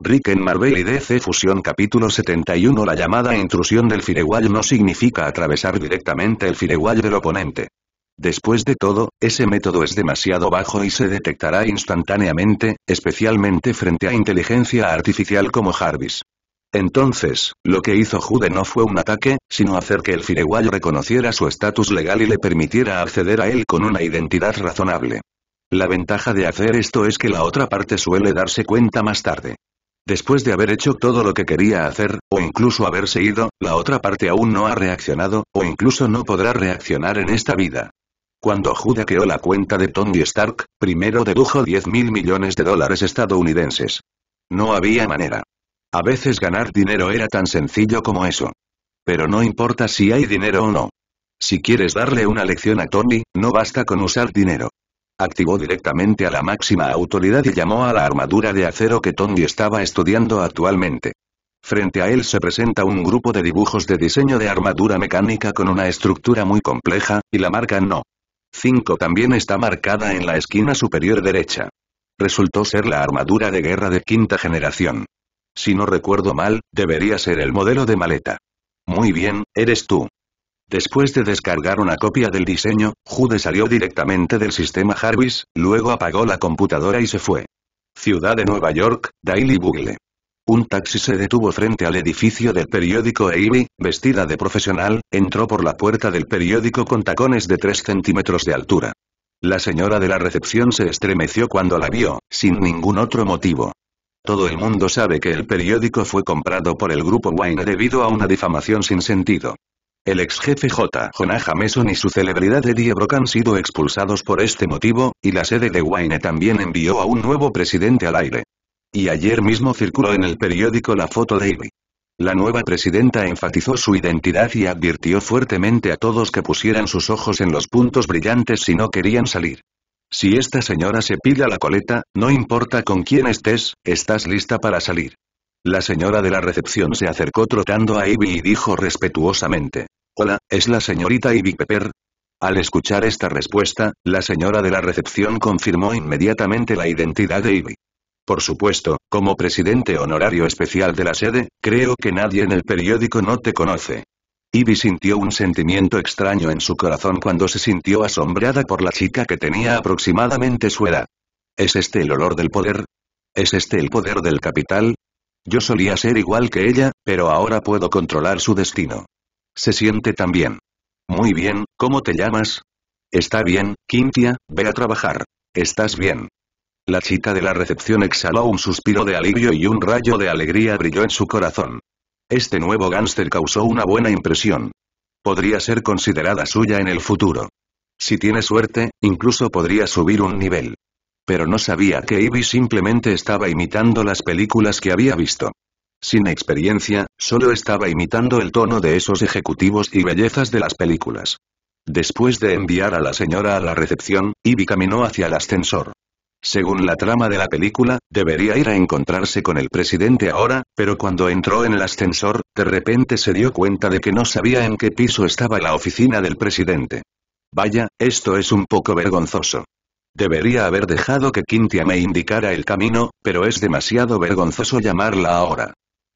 Rick en Marvel y DC Fusión capítulo 71 La llamada intrusión del firewall no significa atravesar directamente el firewall del oponente. Después de todo, ese método es demasiado bajo y se detectará instantáneamente, especialmente frente a inteligencia artificial como Jarvis. Entonces, lo que hizo Jude no fue un ataque, sino hacer que el firewall reconociera su estatus legal y le permitiera acceder a él con una identidad razonable. La ventaja de hacer esto es que la otra parte suele darse cuenta más tarde. Después de haber hecho todo lo que quería hacer, o incluso haberse ido, la otra parte aún no ha reaccionado, o incluso no podrá reaccionar en esta vida. Cuando Judah creó la cuenta de Tony Stark, primero dedujo 10 mil millones de dólares estadounidenses. No había manera. A veces ganar dinero era tan sencillo como eso. Pero no importa si hay dinero o no. Si quieres darle una lección a Tony, no basta con usar dinero. Activó directamente a la máxima autoridad y llamó a la armadura de acero que Tony estaba estudiando actualmente. Frente a él se presenta un grupo de dibujos de diseño de armadura mecánica con una estructura muy compleja, y la marca No. 5 también está marcada en la esquina superior derecha. Resultó ser la armadura de guerra de quinta generación. Si no recuerdo mal, debería ser el modelo de maleta. Muy bien, eres tú. Después de descargar una copia del diseño, Jude salió directamente del sistema Jarvis, luego apagó la computadora y se fue. Ciudad de Nueva York, Daily Bugle. Un taxi se detuvo frente al edificio del periódico Ivy, vestida de profesional, entró por la puerta del periódico con tacones de 3 centímetros de altura. La señora de la recepción se estremeció cuando la vio, sin ningún otro motivo. Todo el mundo sabe que el periódico fue comprado por el grupo Wayne debido a una difamación sin sentido. El ex jefe J. Jonah Jameson y su celebridad Eddie Brock han sido expulsados por este motivo, y la sede de Wayne también envió a un nuevo presidente al aire. Y ayer mismo circuló en el periódico la foto de Ivy. La nueva presidenta enfatizó su identidad y advirtió fuertemente a todos que pusieran sus ojos en los puntos brillantes si no querían salir. Si esta señora se pilla la coleta, no importa con quién estés, estás lista para salir. La señora de la recepción se acercó trotando a Ivy y dijo respetuosamente. Hola, ¿es la señorita Ivy Pepper? Al escuchar esta respuesta, la señora de la recepción confirmó inmediatamente la identidad de Ivy. Por supuesto, como presidente honorario especial de la sede, creo que nadie en el periódico no te conoce. Ivy sintió un sentimiento extraño en su corazón cuando se sintió asombrada por la chica que tenía aproximadamente su edad. ¿Es este el olor del poder? ¿Es este el poder del capital? Yo solía ser igual que ella, pero ahora puedo controlar su destino. Se siente tan bien. Muy bien, ¿cómo te llamas? Está bien, Quintia, ve a trabajar. Estás bien. La chica de la recepción exhaló un suspiro de alivio y un rayo de alegría brilló en su corazón. Este nuevo gánster causó una buena impresión. Podría ser considerada suya en el futuro. Si tiene suerte, incluso podría subir un nivel pero no sabía que Ivy simplemente estaba imitando las películas que había visto. Sin experiencia, solo estaba imitando el tono de esos ejecutivos y bellezas de las películas. Después de enviar a la señora a la recepción, Ivy caminó hacia el ascensor. Según la trama de la película, debería ir a encontrarse con el presidente ahora, pero cuando entró en el ascensor, de repente se dio cuenta de que no sabía en qué piso estaba la oficina del presidente. Vaya, esto es un poco vergonzoso. Debería haber dejado que Quintia me indicara el camino, pero es demasiado vergonzoso llamarla ahora.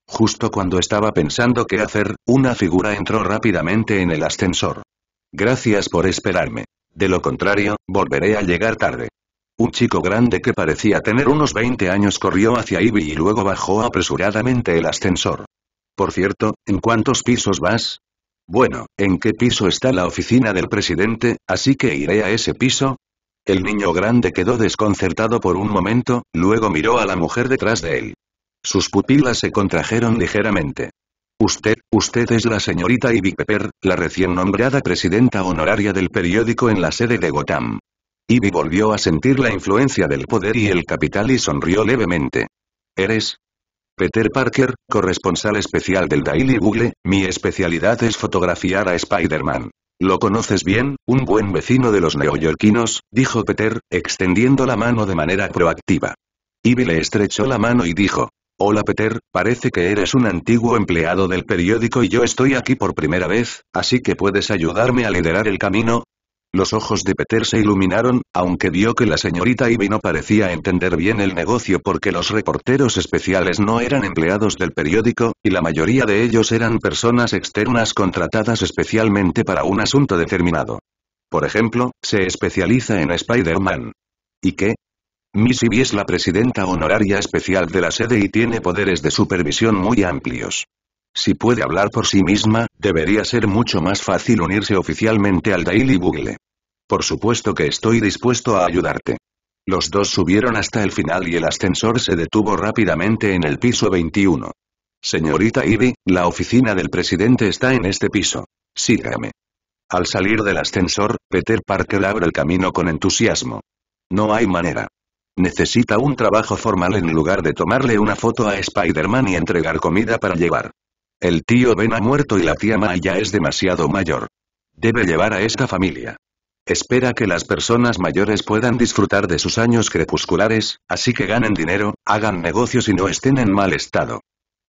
Justo cuando estaba pensando qué hacer, una figura entró rápidamente en el ascensor. Gracias por esperarme. De lo contrario, volveré a llegar tarde. Un chico grande que parecía tener unos 20 años corrió hacia Ivy y luego bajó apresuradamente el ascensor. Por cierto, ¿en cuántos pisos vas? Bueno, ¿en qué piso está la oficina del presidente? Así que iré a ese piso, el niño grande quedó desconcertado por un momento, luego miró a la mujer detrás de él. Sus pupilas se contrajeron ligeramente. Usted, usted es la señorita Ivy Pepper, la recién nombrada presidenta honoraria del periódico en la sede de Gotham. Ivy volvió a sentir la influencia del poder y el capital y sonrió levemente. ¿Eres? Peter Parker, corresponsal especial del Daily Google, mi especialidad es fotografiar a Spider-Man. Lo conoces bien, un buen vecino de los neoyorquinos, dijo Peter, extendiendo la mano de manera proactiva. Ivy le estrechó la mano y dijo, Hola Peter, parece que eres un antiguo empleado del periódico y yo estoy aquí por primera vez, así que puedes ayudarme a liderar el camino, los ojos de Peter se iluminaron, aunque vio que la señorita Ivy no parecía entender bien el negocio porque los reporteros especiales no eran empleados del periódico, y la mayoría de ellos eran personas externas contratadas especialmente para un asunto determinado. Por ejemplo, se especializa en Spider-Man. ¿Y qué? Miss Ivy es la presidenta honoraria especial de la sede y tiene poderes de supervisión muy amplios. Si puede hablar por sí misma, debería ser mucho más fácil unirse oficialmente al Daily Bugle. Por supuesto que estoy dispuesto a ayudarte. Los dos subieron hasta el final y el ascensor se detuvo rápidamente en el piso 21. Señorita Ivy, la oficina del presidente está en este piso. Sígame. Al salir del ascensor, Peter Parker abre el camino con entusiasmo. No hay manera. Necesita un trabajo formal en lugar de tomarle una foto a Spider-Man y entregar comida para llevar. El tío Ben ha muerto y la tía Maya es demasiado mayor. Debe llevar a esta familia. Espera que las personas mayores puedan disfrutar de sus años crepusculares, así que ganen dinero, hagan negocios y no estén en mal estado.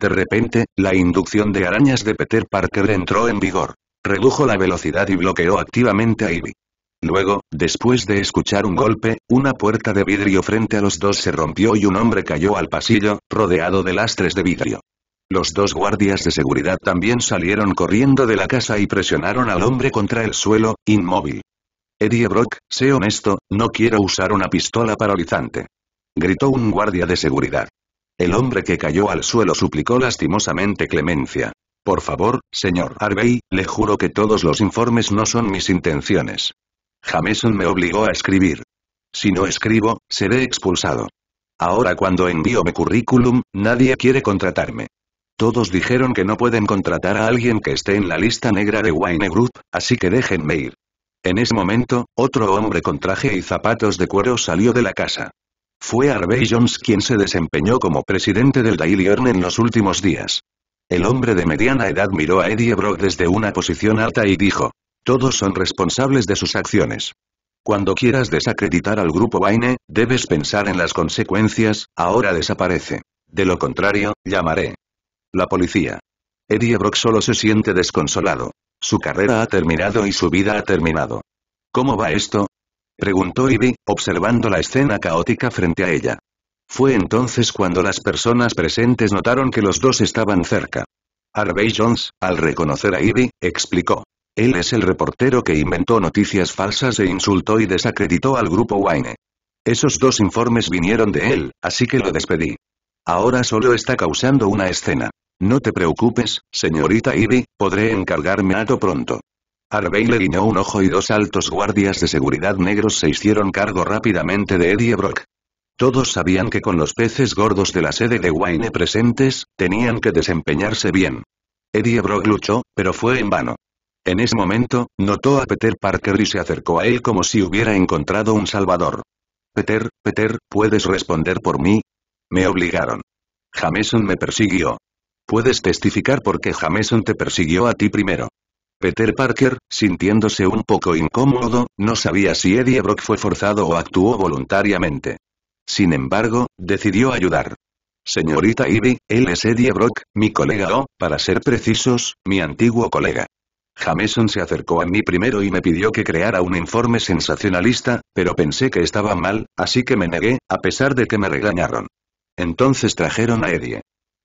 De repente, la inducción de arañas de Peter Parker entró en vigor. Redujo la velocidad y bloqueó activamente a Ivy. Luego, después de escuchar un golpe, una puerta de vidrio frente a los dos se rompió y un hombre cayó al pasillo, rodeado de lastres de vidrio. Los dos guardias de seguridad también salieron corriendo de la casa y presionaron al hombre contra el suelo, inmóvil. Eddie Brock, sé honesto, no quiero usar una pistola paralizante. Gritó un guardia de seguridad. El hombre que cayó al suelo suplicó lastimosamente clemencia. Por favor, señor Harvey, le juro que todos los informes no son mis intenciones. Jameson me obligó a escribir. Si no escribo, seré expulsado. Ahora cuando envío mi currículum, nadie quiere contratarme. Todos dijeron que no pueden contratar a alguien que esté en la lista negra de Wayne Group, así que déjenme ir. En ese momento, otro hombre con traje y zapatos de cuero salió de la casa. Fue Harvey Jones quien se desempeñó como presidente del Daily Earn en los últimos días. El hombre de mediana edad miró a Eddie Brock desde una posición alta y dijo, todos son responsables de sus acciones. Cuando quieras desacreditar al grupo Wine, debes pensar en las consecuencias, ahora desaparece. De lo contrario, llamaré. La policía. Eddie Brock solo se siente desconsolado. Su carrera ha terminado y su vida ha terminado. ¿Cómo va esto? Preguntó Ivy, observando la escena caótica frente a ella. Fue entonces cuando las personas presentes notaron que los dos estaban cerca. Harvey Jones, al reconocer a Ivy, explicó. Él es el reportero que inventó noticias falsas e insultó y desacreditó al grupo Wayne. Esos dos informes vinieron de él, así que lo despedí. Ahora solo está causando una escena. No te preocupes, señorita Ivy, podré encargarme a pronto. Harvey le guiñó un ojo y dos altos guardias de seguridad negros se hicieron cargo rápidamente de Eddie Brock. Todos sabían que con los peces gordos de la sede de Wayne presentes, tenían que desempeñarse bien. Eddie Brock luchó, pero fue en vano. En ese momento, notó a Peter Parker y se acercó a él como si hubiera encontrado un salvador. Peter, Peter, ¿puedes responder por mí? Me obligaron. Jameson me persiguió. Puedes testificar porque Jameson te persiguió a ti primero. Peter Parker, sintiéndose un poco incómodo, no sabía si Eddie Brock fue forzado o actuó voluntariamente. Sin embargo, decidió ayudar. Señorita Ivy, él es Eddie Brock, mi colega o, para ser precisos, mi antiguo colega. Jameson se acercó a mí primero y me pidió que creara un informe sensacionalista, pero pensé que estaba mal, así que me negué, a pesar de que me regañaron. Entonces trajeron a Eddie.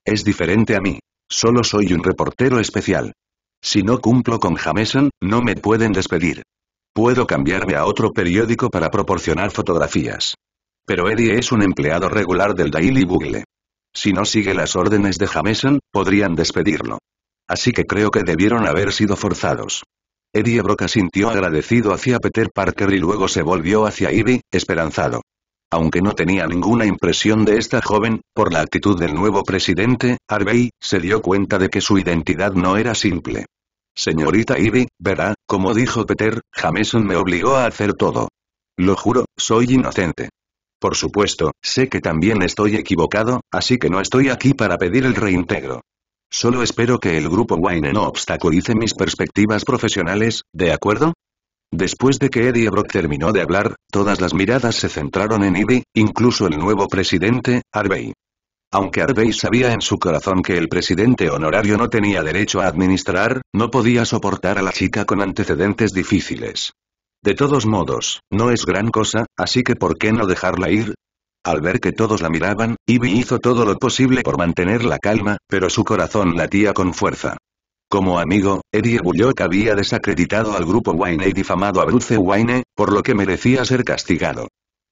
Es diferente a mí. Solo soy un reportero especial. Si no cumplo con Jameson, no me pueden despedir. Puedo cambiarme a otro periódico para proporcionar fotografías. Pero Eddie es un empleado regular del Daily Bugle. Si no sigue las órdenes de Jameson, podrían despedirlo. Así que creo que debieron haber sido forzados. Eddie Broca sintió agradecido hacia Peter Parker y luego se volvió hacia Ivy, esperanzado. Aunque no tenía ninguna impresión de esta joven, por la actitud del nuevo presidente, Arvey, se dio cuenta de que su identidad no era simple. Señorita Ivy, verá, como dijo Peter, Jameson me obligó a hacer todo. Lo juro, soy inocente. Por supuesto, sé que también estoy equivocado, así que no estoy aquí para pedir el reintegro. Solo espero que el grupo Wayne no obstaculice mis perspectivas profesionales, ¿de acuerdo? Después de que Eddie Brock terminó de hablar, todas las miradas se centraron en ivy, incluso el nuevo presidente, Harvey. Aunque Harvey sabía en su corazón que el presidente honorario no tenía derecho a administrar, no podía soportar a la chica con antecedentes difíciles. De todos modos, no es gran cosa, así que ¿por qué no dejarla ir? Al ver que todos la miraban, Ivy hizo todo lo posible por mantener la calma, pero su corazón latía con fuerza. Como amigo, Eddie Bullock había desacreditado al grupo Wayne y difamado a Bruce Wayne, por lo que merecía ser castigado.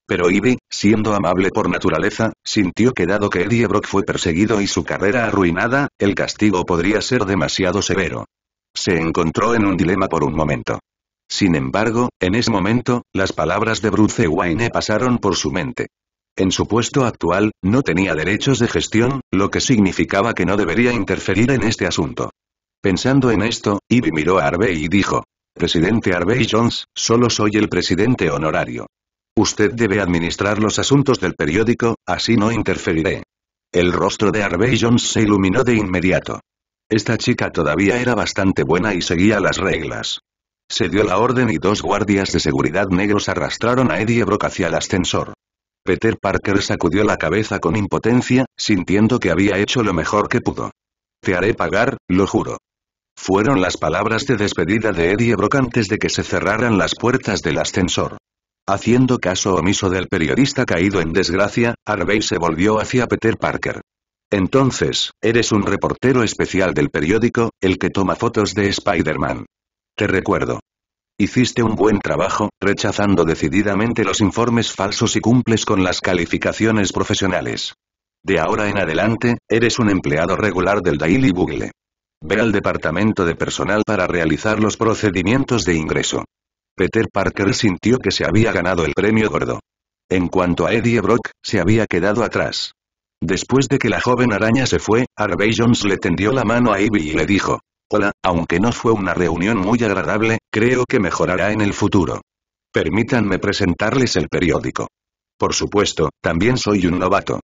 Pero Ivy, siendo amable por naturaleza, sintió que dado que Eddie Brock fue perseguido y su carrera arruinada, el castigo podría ser demasiado severo. Se encontró en un dilema por un momento. Sin embargo, en ese momento, las palabras de Bruce Wayne pasaron por su mente. En su puesto actual, no tenía derechos de gestión, lo que significaba que no debería interferir en este asunto. Pensando en esto, Ivy miró a Arvey y dijo. Presidente Arvey Jones, solo soy el presidente honorario. Usted debe administrar los asuntos del periódico, así no interferiré. El rostro de Arvey Jones se iluminó de inmediato. Esta chica todavía era bastante buena y seguía las reglas. Se dio la orden y dos guardias de seguridad negros arrastraron a Eddie Brock hacia el ascensor. Peter Parker sacudió la cabeza con impotencia, sintiendo que había hecho lo mejor que pudo. Te haré pagar, lo juro. Fueron las palabras de despedida de Eddie Brock antes de que se cerraran las puertas del ascensor. Haciendo caso omiso del periodista caído en desgracia, Arvey se volvió hacia Peter Parker. Entonces, eres un reportero especial del periódico, el que toma fotos de Spider-Man. Te recuerdo. Hiciste un buen trabajo, rechazando decididamente los informes falsos y cumples con las calificaciones profesionales. De ahora en adelante, eres un empleado regular del Daily Bugle. Ve al departamento de personal para realizar los procedimientos de ingreso. Peter Parker sintió que se había ganado el premio gordo. En cuanto a Eddie Brock, se había quedado atrás. Después de que la joven araña se fue, Harvey Jones le tendió la mano a Ivy y le dijo, Hola, aunque no fue una reunión muy agradable, creo que mejorará en el futuro. Permítanme presentarles el periódico. Por supuesto, también soy un novato.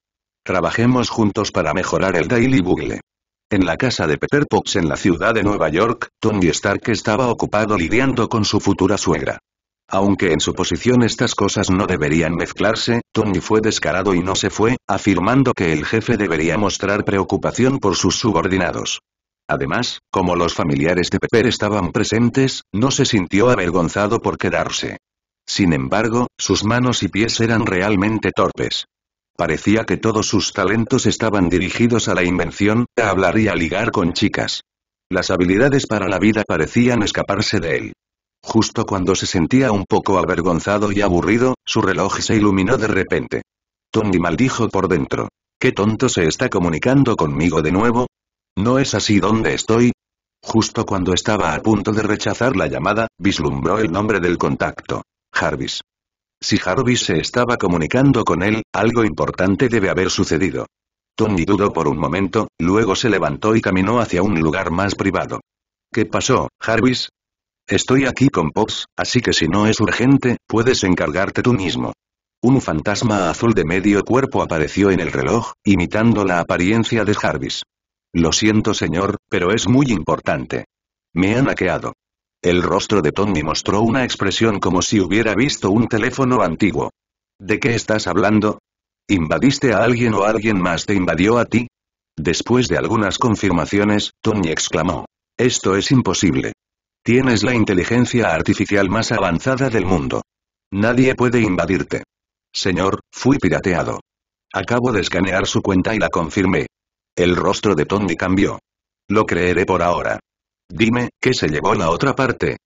Trabajemos juntos para mejorar el Daily Bugle. En la casa de Pepper Potts en la ciudad de Nueva York, Tony Stark estaba ocupado lidiando con su futura suegra. Aunque en su posición estas cosas no deberían mezclarse, Tony fue descarado y no se fue, afirmando que el jefe debería mostrar preocupación por sus subordinados. Además, como los familiares de Pepper estaban presentes, no se sintió avergonzado por quedarse. Sin embargo, sus manos y pies eran realmente torpes. Parecía que todos sus talentos estaban dirigidos a la invención, a hablar y a ligar con chicas. Las habilidades para la vida parecían escaparse de él. Justo cuando se sentía un poco avergonzado y aburrido, su reloj se iluminó de repente. Tony maldijo por dentro. ¿Qué tonto se está comunicando conmigo de nuevo? ¿No es así donde estoy? Justo cuando estaba a punto de rechazar la llamada, vislumbró el nombre del contacto. Jarvis. Si Jarvis se estaba comunicando con él, algo importante debe haber sucedido. Tony dudó por un momento, luego se levantó y caminó hacia un lugar más privado. ¿Qué pasó, Jarvis? Estoy aquí con Pops, así que si no es urgente, puedes encargarte tú mismo. Un fantasma azul de medio cuerpo apareció en el reloj, imitando la apariencia de Jarvis. Lo siento señor, pero es muy importante. Me han hackeado. El rostro de Tony mostró una expresión como si hubiera visto un teléfono antiguo. ¿De qué estás hablando? ¿Invadiste a alguien o alguien más te invadió a ti? Después de algunas confirmaciones, Tony exclamó. Esto es imposible. Tienes la inteligencia artificial más avanzada del mundo. Nadie puede invadirte. Señor, fui pirateado. Acabo de escanear su cuenta y la confirmé. El rostro de Tony cambió. Lo creeré por ahora. Dime, ¿qué se llevó la otra parte?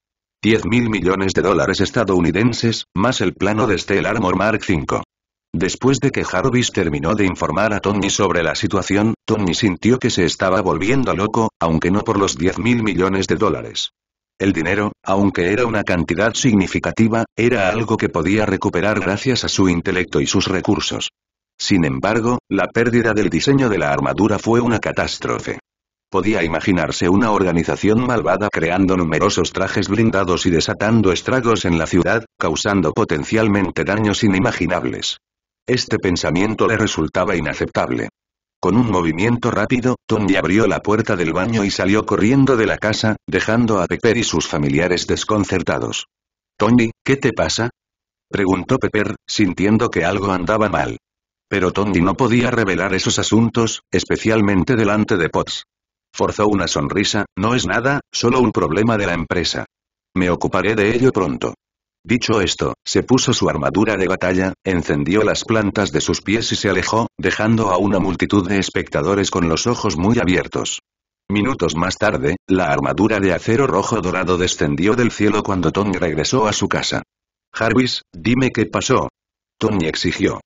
10 mil millones de dólares estadounidenses, más el plano de Stellar Armor Mark V. Después de que Jarvis terminó de informar a Tony sobre la situación, Tony sintió que se estaba volviendo loco, aunque no por los 10 mil millones de dólares. El dinero, aunque era una cantidad significativa, era algo que podía recuperar gracias a su intelecto y sus recursos. Sin embargo, la pérdida del diseño de la armadura fue una catástrofe. Podía imaginarse una organización malvada creando numerosos trajes blindados y desatando estragos en la ciudad, causando potencialmente daños inimaginables. Este pensamiento le resultaba inaceptable. Con un movimiento rápido, Tony abrió la puerta del baño y salió corriendo de la casa, dejando a Pepper y sus familiares desconcertados. Tony, ¿qué te pasa? preguntó Pepper, sintiendo que algo andaba mal. Pero Tony no podía revelar esos asuntos, especialmente delante de Potts. Forzó una sonrisa, no es nada, solo un problema de la empresa. Me ocuparé de ello pronto. Dicho esto, se puso su armadura de batalla, encendió las plantas de sus pies y se alejó, dejando a una multitud de espectadores con los ojos muy abiertos. Minutos más tarde, la armadura de acero rojo dorado descendió del cielo cuando Tony regresó a su casa. «Harvis, dime qué pasó. Tony exigió.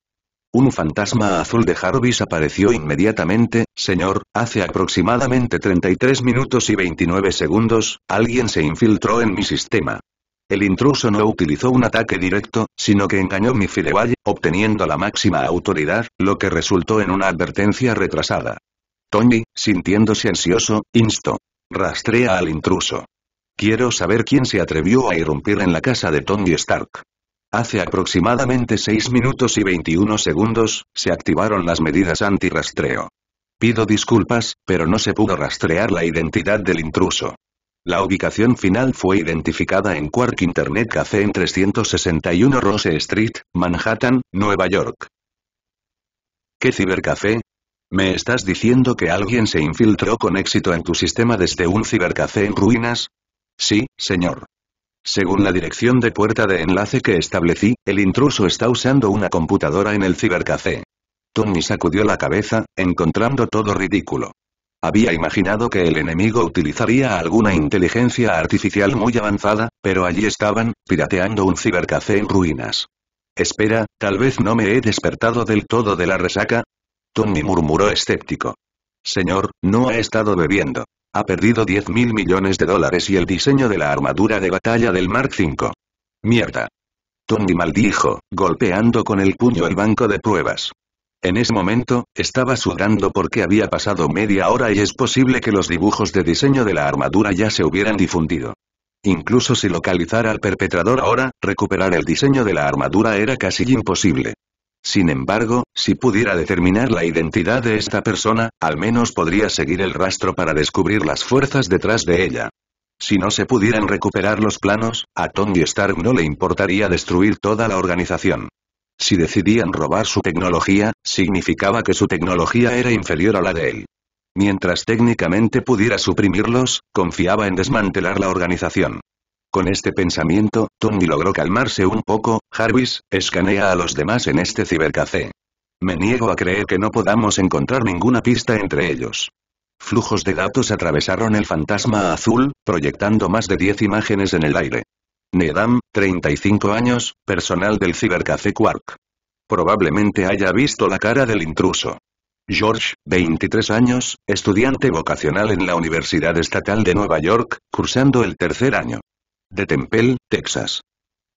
Un fantasma azul de Jarvis apareció inmediatamente, señor, hace aproximadamente 33 minutos y 29 segundos, alguien se infiltró en mi sistema. El intruso no utilizó un ataque directo, sino que engañó mi firewall, obteniendo la máxima autoridad, lo que resultó en una advertencia retrasada. Tony, sintiéndose ansioso, instó. Rastrea al intruso. Quiero saber quién se atrevió a irrumpir en la casa de Tony Stark. Hace aproximadamente 6 minutos y 21 segundos, se activaron las medidas antirrastreo. Pido disculpas, pero no se pudo rastrear la identidad del intruso. La ubicación final fue identificada en Quark Internet Café en 361 Rose Street, Manhattan, Nueva York. ¿Qué cibercafé? ¿Me estás diciendo que alguien se infiltró con éxito en tu sistema desde un cibercafé en ruinas? Sí, señor. Según la dirección de puerta de enlace que establecí, el intruso está usando una computadora en el cibercafé. Tony sacudió la cabeza, encontrando todo ridículo. Había imaginado que el enemigo utilizaría alguna inteligencia artificial muy avanzada, pero allí estaban, pirateando un cibercafé en ruinas. Espera, tal vez no me he despertado del todo de la resaca. Tony murmuró escéptico. Señor, no he estado bebiendo. Ha perdido 10 mil millones de dólares y el diseño de la armadura de batalla del Mark V. Mierda. Tony maldijo, golpeando con el puño el banco de pruebas. En ese momento, estaba sudando porque había pasado media hora y es posible que los dibujos de diseño de la armadura ya se hubieran difundido. Incluso si localizara al perpetrador ahora, recuperar el diseño de la armadura era casi imposible. Sin embargo, si pudiera determinar la identidad de esta persona, al menos podría seguir el rastro para descubrir las fuerzas detrás de ella. Si no se pudieran recuperar los planos, a Tony Stark no le importaría destruir toda la organización. Si decidían robar su tecnología, significaba que su tecnología era inferior a la de él. Mientras técnicamente pudiera suprimirlos, confiaba en desmantelar la organización. Con este pensamiento, Tony logró calmarse un poco, Jarvis, escanea a los demás en este cibercafé. Me niego a creer que no podamos encontrar ninguna pista entre ellos. Flujos de datos atravesaron el fantasma azul, proyectando más de 10 imágenes en el aire. Nedam, 35 años, personal del cibercafé Quark. Probablemente haya visto la cara del intruso. George, 23 años, estudiante vocacional en la Universidad Estatal de Nueva York, cursando el tercer año de Temple, Texas.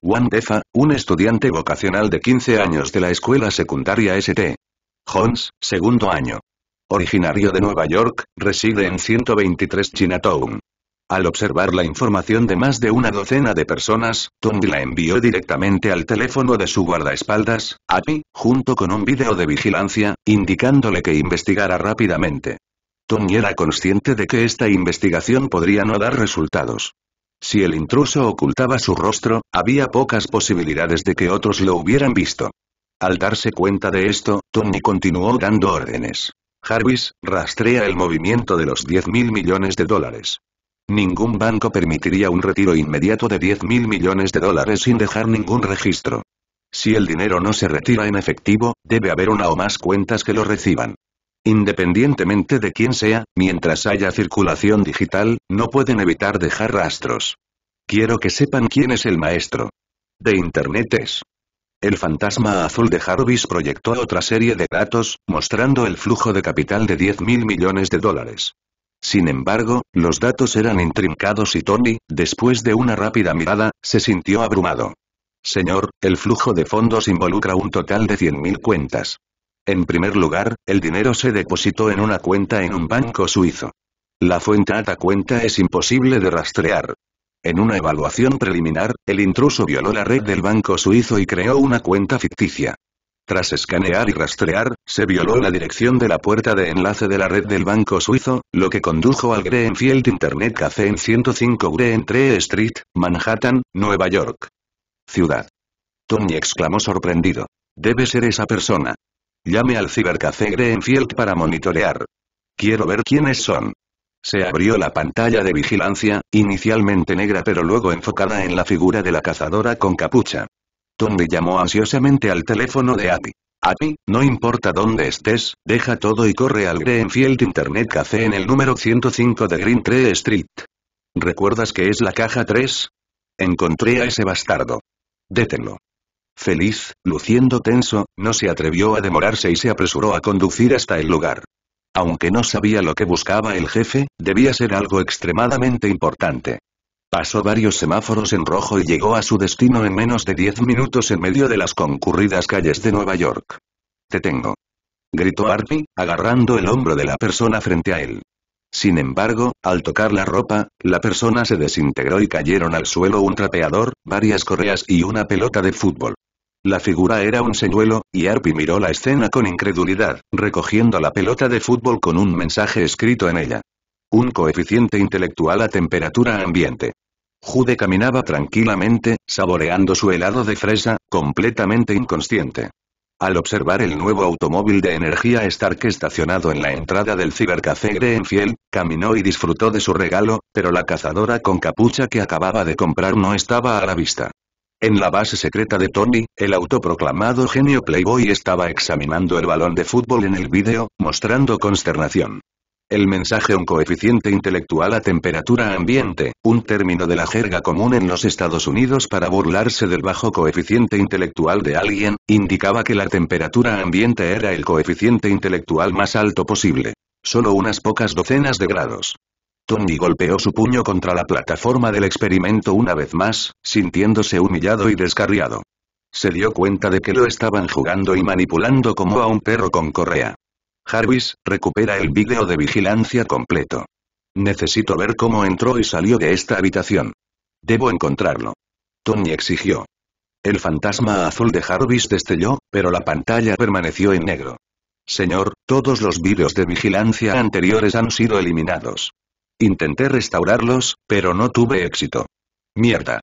Juan Defa, un estudiante vocacional de 15 años de la escuela secundaria St. Jones, segundo año. Originario de Nueva York, reside en 123 Chinatown. Al observar la información de más de una docena de personas, Tony la envió directamente al teléfono de su guardaespaldas, Api, junto con un video de vigilancia, indicándole que investigara rápidamente. Tony era consciente de que esta investigación podría no dar resultados. Si el intruso ocultaba su rostro, había pocas posibilidades de que otros lo hubieran visto. Al darse cuenta de esto, Tony continuó dando órdenes. Jarvis, rastrea el movimiento de los 10 mil millones de dólares. Ningún banco permitiría un retiro inmediato de 10 mil millones de dólares sin dejar ningún registro. Si el dinero no se retira en efectivo, debe haber una o más cuentas que lo reciban. Independientemente de quién sea, mientras haya circulación digital, no pueden evitar dejar rastros. Quiero que sepan quién es el maestro. De Internet es. El fantasma azul de Jarvis proyectó otra serie de datos, mostrando el flujo de capital de 10 mil millones de dólares. Sin embargo, los datos eran intrincados y Tony, después de una rápida mirada, se sintió abrumado. Señor, el flujo de fondos involucra un total de 100.000 cuentas. En primer lugar, el dinero se depositó en una cuenta en un banco suizo. La fuente a cuenta es imposible de rastrear. En una evaluación preliminar, el intruso violó la red del banco suizo y creó una cuenta ficticia. Tras escanear y rastrear, se violó la dirección de la puerta de enlace de la red del banco suizo, lo que condujo al Greenfield Internet Café en 105 Green 3 Street, Manhattan, Nueva York. Ciudad. Tony exclamó sorprendido. Debe ser esa persona. Llame al cibercafé Greenfield para monitorear. Quiero ver quiénes son. Se abrió la pantalla de vigilancia, inicialmente negra pero luego enfocada en la figura de la cazadora con capucha. Tommy llamó ansiosamente al teléfono de Api. Api, no importa dónde estés, deja todo y corre al Greenfield Internet Café en el número 105 de Green Tree Street. ¿Recuerdas que es la caja 3? Encontré a ese bastardo. Détenlo. Feliz, luciendo tenso, no se atrevió a demorarse y se apresuró a conducir hasta el lugar. Aunque no sabía lo que buscaba el jefe, debía ser algo extremadamente importante. Pasó varios semáforos en rojo y llegó a su destino en menos de diez minutos en medio de las concurridas calles de Nueva York. Te tengo. Gritó Arby, agarrando el hombro de la persona frente a él. Sin embargo, al tocar la ropa, la persona se desintegró y cayeron al suelo un trapeador, varias correas y una pelota de fútbol. La figura era un señuelo, y Arpi miró la escena con incredulidad, recogiendo la pelota de fútbol con un mensaje escrito en ella. Un coeficiente intelectual a temperatura ambiente. Jude caminaba tranquilamente, saboreando su helado de fresa, completamente inconsciente. Al observar el nuevo automóvil de energía Stark estacionado en la entrada del cibercafé Greenfield, caminó y disfrutó de su regalo, pero la cazadora con capucha que acababa de comprar no estaba a la vista. En la base secreta de Tony, el autoproclamado genio Playboy estaba examinando el balón de fútbol en el vídeo, mostrando consternación. El mensaje un coeficiente intelectual a temperatura ambiente, un término de la jerga común en los Estados Unidos para burlarse del bajo coeficiente intelectual de alguien, indicaba que la temperatura ambiente era el coeficiente intelectual más alto posible. Solo unas pocas docenas de grados. Tony golpeó su puño contra la plataforma del experimento una vez más, sintiéndose humillado y descarriado. Se dio cuenta de que lo estaban jugando y manipulando como a un perro con correa. Harvis, recupera el vídeo de vigilancia completo. Necesito ver cómo entró y salió de esta habitación. Debo encontrarlo. Tony exigió. El fantasma azul de Harvis destelló, pero la pantalla permaneció en negro. Señor, todos los vídeos de vigilancia anteriores han sido eliminados. Intenté restaurarlos, pero no tuve éxito. Mierda.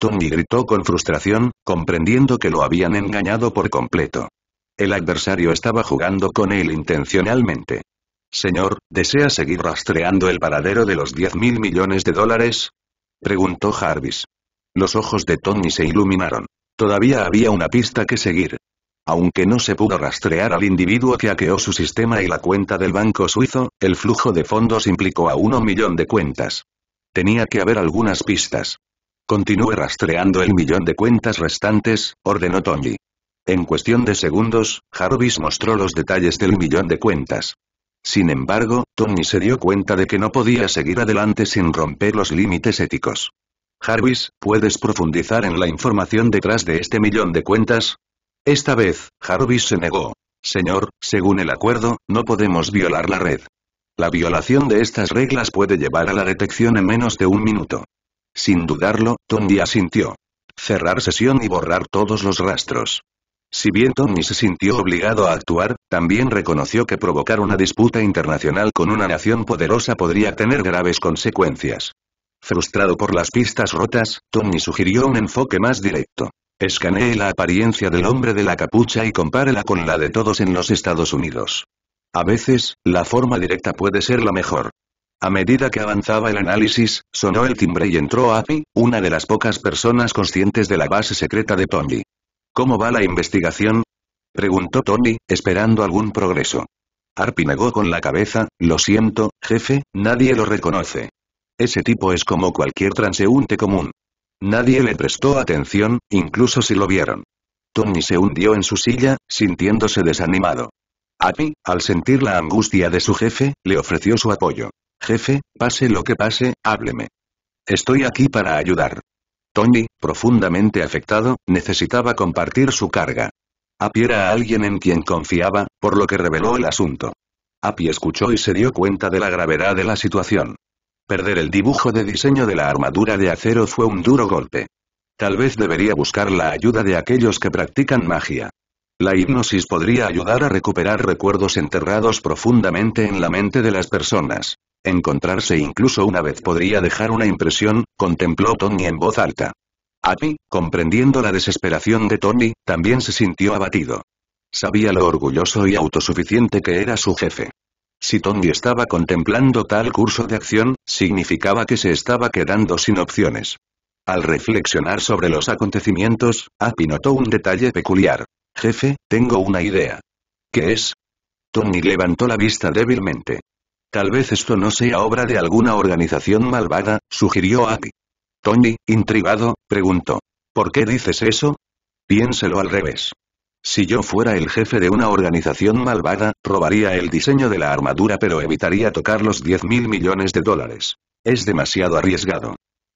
tony gritó con frustración, comprendiendo que lo habían engañado por completo. El adversario estaba jugando con él intencionalmente. Señor, ¿desea seguir rastreando el paradero de los 10 mil millones de dólares? Preguntó Jarvis. Los ojos de tony se iluminaron. Todavía había una pista que seguir. Aunque no se pudo rastrear al individuo que hackeó su sistema y la cuenta del banco suizo, el flujo de fondos implicó a uno millón de cuentas. Tenía que haber algunas pistas. Continúe rastreando el millón de cuentas restantes, ordenó Tony. En cuestión de segundos, Jarvis mostró los detalles del millón de cuentas. Sin embargo, Tony se dio cuenta de que no podía seguir adelante sin romper los límites éticos. Jarvis, ¿puedes profundizar en la información detrás de este millón de cuentas? Esta vez, Jarvis se negó. Señor, según el acuerdo, no podemos violar la red. La violación de estas reglas puede llevar a la detección en menos de un minuto. Sin dudarlo, Tony asintió. Cerrar sesión y borrar todos los rastros. Si bien Tony se sintió obligado a actuar, también reconoció que provocar una disputa internacional con una nación poderosa podría tener graves consecuencias. Frustrado por las pistas rotas, Tony sugirió un enfoque más directo. Escanee la apariencia del hombre de la capucha y compárela con la de todos en los Estados Unidos. A veces, la forma directa puede ser la mejor. A medida que avanzaba el análisis, sonó el timbre y entró Arpi, una de las pocas personas conscientes de la base secreta de Tony. ¿Cómo va la investigación? Preguntó Tony, esperando algún progreso. Arpi negó con la cabeza, lo siento, jefe, nadie lo reconoce. Ese tipo es como cualquier transeúnte común. Nadie le prestó atención, incluso si lo vieron. Tony se hundió en su silla, sintiéndose desanimado. Api, al sentir la angustia de su jefe, le ofreció su apoyo. Jefe, pase lo que pase, hábleme. Estoy aquí para ayudar. Tony, profundamente afectado, necesitaba compartir su carga. Api era alguien en quien confiaba, por lo que reveló el asunto. Api escuchó y se dio cuenta de la gravedad de la situación. Perder el dibujo de diseño de la armadura de acero fue un duro golpe. Tal vez debería buscar la ayuda de aquellos que practican magia. La hipnosis podría ayudar a recuperar recuerdos enterrados profundamente en la mente de las personas. Encontrarse incluso una vez podría dejar una impresión, contempló Tony en voz alta. Abby, comprendiendo la desesperación de Tony, también se sintió abatido. Sabía lo orgulloso y autosuficiente que era su jefe. Si Tony estaba contemplando tal curso de acción, Significaba que se estaba quedando sin opciones. Al reflexionar sobre los acontecimientos, Api notó un detalle peculiar. Jefe, tengo una idea. ¿Qué es? Tony levantó la vista débilmente. Tal vez esto no sea obra de alguna organización malvada, sugirió Api. Tony, intrigado, preguntó. ¿Por qué dices eso? Piénselo al revés. Si yo fuera el jefe de una organización malvada, robaría el diseño de la armadura pero evitaría tocar los 10 mil millones de dólares. Es demasiado arriesgado.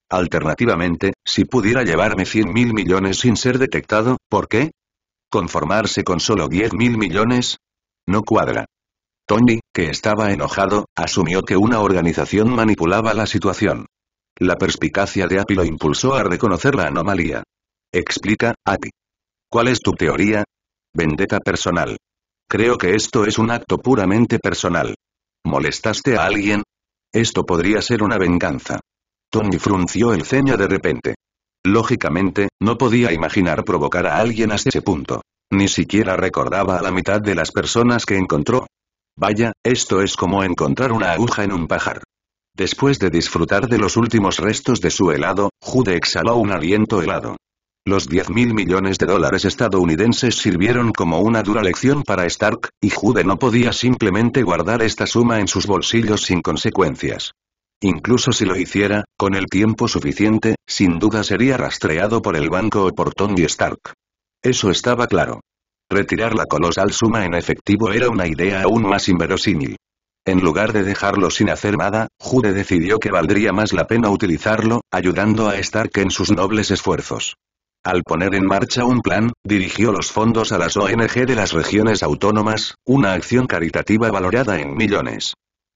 Alternativamente, si pudiera llevarme 100 mil millones sin ser detectado, ¿por qué? ¿Conformarse con solo 10 mil millones? No cuadra. Tony, que estaba enojado, asumió que una organización manipulaba la situación. La perspicacia de Api lo impulsó a reconocer la anomalía. Explica, Api. ¿Cuál es tu teoría? Vendetta personal. Creo que esto es un acto puramente personal. ¿Molestaste a alguien? Esto podría ser una venganza. Tony frunció el ceño de repente. Lógicamente, no podía imaginar provocar a alguien hasta ese punto. Ni siquiera recordaba a la mitad de las personas que encontró. Vaya, esto es como encontrar una aguja en un pajar. Después de disfrutar de los últimos restos de su helado, Jude exhaló un aliento helado. Los 10 mil millones de dólares estadounidenses sirvieron como una dura lección para Stark, y Jude no podía simplemente guardar esta suma en sus bolsillos sin consecuencias. Incluso si lo hiciera, con el tiempo suficiente, sin duda sería rastreado por el banco o por Tony Stark. Eso estaba claro. Retirar la colosal suma en efectivo era una idea aún más inverosímil. En lugar de dejarlo sin hacer nada, Jude decidió que valdría más la pena utilizarlo, ayudando a Stark en sus nobles esfuerzos. Al poner en marcha un plan, dirigió los fondos a las ONG de las regiones autónomas, una acción caritativa valorada en millones.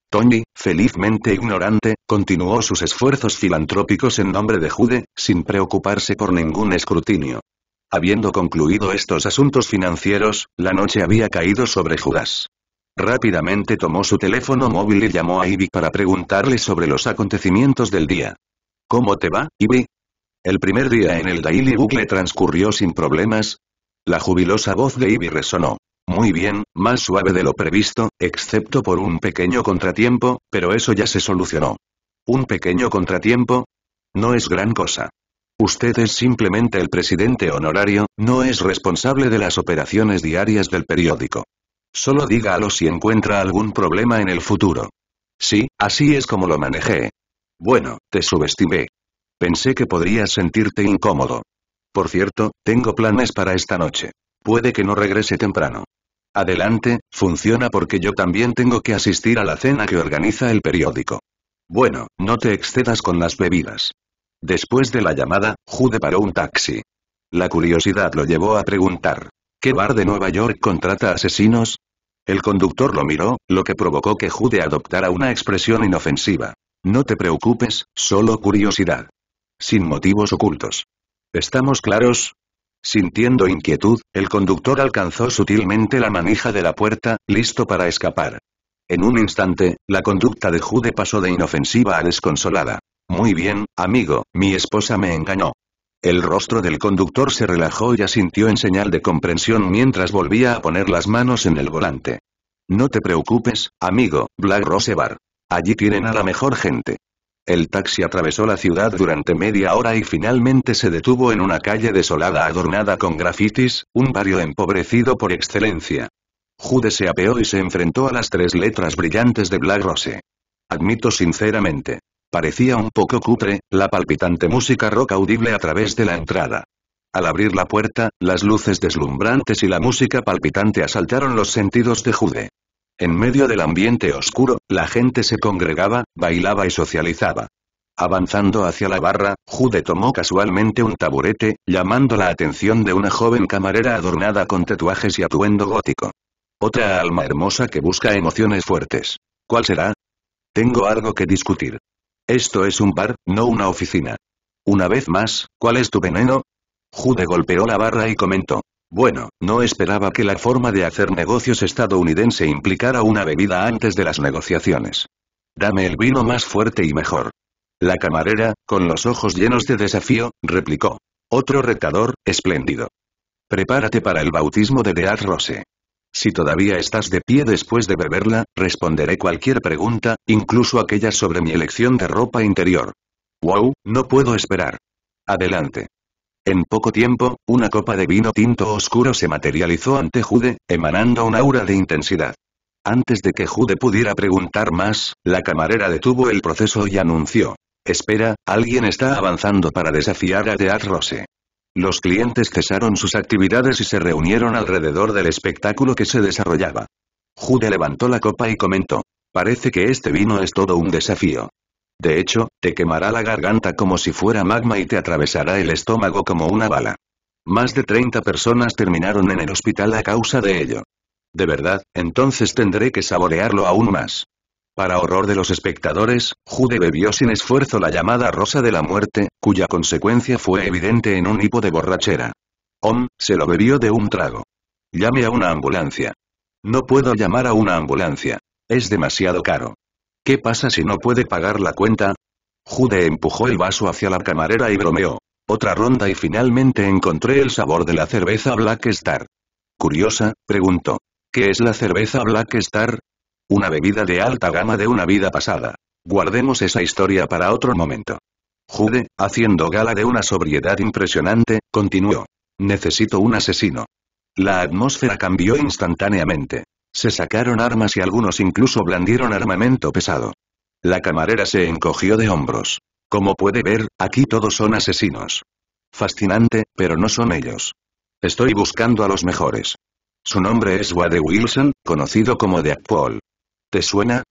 Tony, felizmente ignorante, continuó sus esfuerzos filantrópicos en nombre de Jude, sin preocuparse por ningún escrutinio. Habiendo concluido estos asuntos financieros, la noche había caído sobre Judas. Rápidamente tomó su teléfono móvil y llamó a Ivy para preguntarle sobre los acontecimientos del día. ¿Cómo te va, Ivy? El primer día en el Daily Bugle transcurrió sin problemas. La jubilosa voz de Ivy resonó. Muy bien, más suave de lo previsto, excepto por un pequeño contratiempo, pero eso ya se solucionó. ¿Un pequeño contratiempo? No es gran cosa. Usted es simplemente el presidente honorario, no es responsable de las operaciones diarias del periódico. Solo dígalo si encuentra algún problema en el futuro. Sí, así es como lo manejé. Bueno, te subestimé. Pensé que podrías sentirte incómodo. Por cierto, tengo planes para esta noche. Puede que no regrese temprano. Adelante, funciona porque yo también tengo que asistir a la cena que organiza el periódico. Bueno, no te excedas con las bebidas. Después de la llamada, Jude paró un taxi. La curiosidad lo llevó a preguntar, ¿qué bar de Nueva York contrata asesinos? El conductor lo miró, lo que provocó que Jude adoptara una expresión inofensiva. No te preocupes, solo curiosidad. Sin motivos ocultos. ¿Estamos claros? Sintiendo inquietud, el conductor alcanzó sutilmente la manija de la puerta, listo para escapar. En un instante, la conducta de Jude pasó de inofensiva a desconsolada. Muy bien, amigo, mi esposa me engañó. El rostro del conductor se relajó y asintió en señal de comprensión mientras volvía a poner las manos en el volante. No te preocupes, amigo, Black Rosebar. Allí tienen a la mejor gente. El taxi atravesó la ciudad durante media hora y finalmente se detuvo en una calle desolada adornada con grafitis, un barrio empobrecido por excelencia. Jude se apeó y se enfrentó a las tres letras brillantes de Black Rose. Admito sinceramente. Parecía un poco cutre, la palpitante música rock audible a través de la entrada. Al abrir la puerta, las luces deslumbrantes y la música palpitante asaltaron los sentidos de Jude. En medio del ambiente oscuro, la gente se congregaba, bailaba y socializaba. Avanzando hacia la barra, Jude tomó casualmente un taburete, llamando la atención de una joven camarera adornada con tatuajes y atuendo gótico. Otra alma hermosa que busca emociones fuertes. ¿Cuál será? Tengo algo que discutir. Esto es un bar, no una oficina. Una vez más, ¿cuál es tu veneno? Jude golpeó la barra y comentó. Bueno, no esperaba que la forma de hacer negocios estadounidense implicara una bebida antes de las negociaciones. Dame el vino más fuerte y mejor. La camarera, con los ojos llenos de desafío, replicó. Otro retador, espléndido. Prepárate para el bautismo de Dead Rose. Si todavía estás de pie después de beberla, responderé cualquier pregunta, incluso aquella sobre mi elección de ropa interior. Wow, no puedo esperar. Adelante. En poco tiempo, una copa de vino tinto oscuro se materializó ante Jude, emanando un aura de intensidad. Antes de que Jude pudiera preguntar más, la camarera detuvo el proceso y anunció. Espera, alguien está avanzando para desafiar a Dead Rose. Los clientes cesaron sus actividades y se reunieron alrededor del espectáculo que se desarrollaba. Jude levantó la copa y comentó. Parece que este vino es todo un desafío. De hecho, te quemará la garganta como si fuera magma y te atravesará el estómago como una bala. Más de 30 personas terminaron en el hospital a causa de ello. De verdad, entonces tendré que saborearlo aún más. Para horror de los espectadores, Jude bebió sin esfuerzo la llamada rosa de la muerte, cuya consecuencia fue evidente en un hipo de borrachera. Om, se lo bebió de un trago. Llame a una ambulancia. No puedo llamar a una ambulancia. Es demasiado caro. ¿Qué pasa si no puede pagar la cuenta? Jude empujó el vaso hacia la camarera y bromeó. Otra ronda y finalmente encontré el sabor de la cerveza Black Star. Curiosa, preguntó. ¿Qué es la cerveza Black Star? Una bebida de alta gama de una vida pasada. Guardemos esa historia para otro momento. Jude, haciendo gala de una sobriedad impresionante, continuó. Necesito un asesino. La atmósfera cambió instantáneamente. Se sacaron armas y algunos incluso blandieron armamento pesado. La camarera se encogió de hombros. Como puede ver, aquí todos son asesinos. Fascinante, pero no son ellos. Estoy buscando a los mejores. Su nombre es Wade Wilson, conocido como The Paul. ¿Te suena?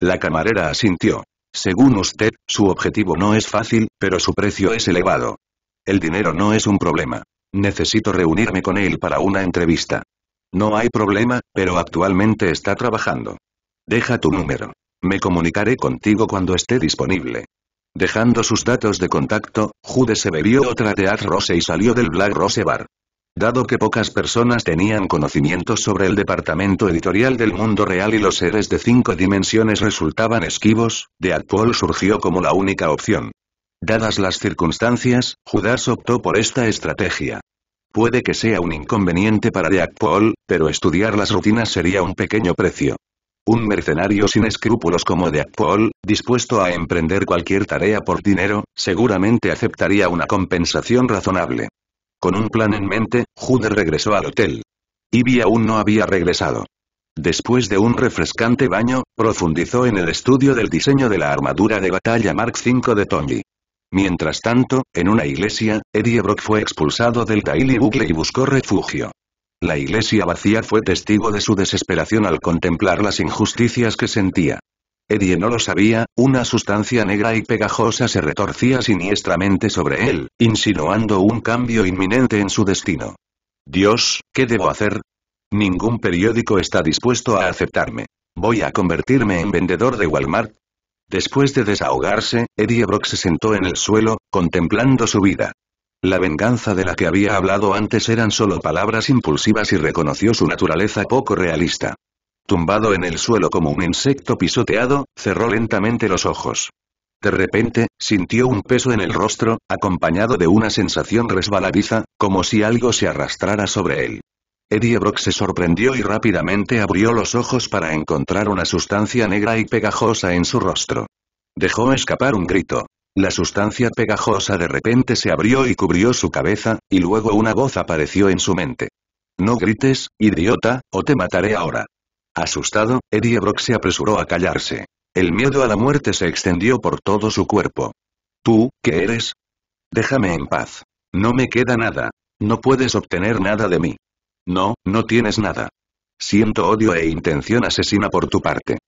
La camarera asintió. Según usted, su objetivo no es fácil, pero su precio es elevado. El dinero no es un problema. Necesito reunirme con él para una entrevista. No hay problema, pero actualmente está trabajando. Deja tu número. Me comunicaré contigo cuando esté disponible. Dejando sus datos de contacto, Jude se bebió otra Ad Rose y salió del Black Rose Bar. Dado que pocas personas tenían conocimientos sobre el departamento editorial del mundo real y los seres de cinco dimensiones resultaban esquivos, Paul surgió como la única opción. Dadas las circunstancias, Judas optó por esta estrategia. Puede que sea un inconveniente para Paul, pero estudiar las rutinas sería un pequeño precio. Un mercenario sin escrúpulos como Paul, dispuesto a emprender cualquier tarea por dinero, seguramente aceptaría una compensación razonable. Con un plan en mente, Jude regresó al hotel. Ivy aún no había regresado. Después de un refrescante baño, profundizó en el estudio del diseño de la armadura de batalla Mark V de Tony. Mientras tanto, en una iglesia, Eddie Brock fue expulsado del Daily Bugle y buscó refugio. La iglesia vacía fue testigo de su desesperación al contemplar las injusticias que sentía. Eddie no lo sabía, una sustancia negra y pegajosa se retorcía siniestramente sobre él, insinuando un cambio inminente en su destino. Dios, ¿qué debo hacer? Ningún periódico está dispuesto a aceptarme. Voy a convertirme en vendedor de Walmart, Después de desahogarse, Eddie Brock se sentó en el suelo, contemplando su vida. La venganza de la que había hablado antes eran solo palabras impulsivas y reconoció su naturaleza poco realista. Tumbado en el suelo como un insecto pisoteado, cerró lentamente los ojos. De repente, sintió un peso en el rostro, acompañado de una sensación resbaladiza, como si algo se arrastrara sobre él. Eddie Brock se sorprendió y rápidamente abrió los ojos para encontrar una sustancia negra y pegajosa en su rostro. Dejó escapar un grito. La sustancia pegajosa de repente se abrió y cubrió su cabeza, y luego una voz apareció en su mente. No grites, idiota, o te mataré ahora. Asustado, Eddie Brock se apresuró a callarse. El miedo a la muerte se extendió por todo su cuerpo. ¿Tú, qué eres? Déjame en paz. No me queda nada. No puedes obtener nada de mí. No, no tienes nada. Siento odio e intención asesina por tu parte.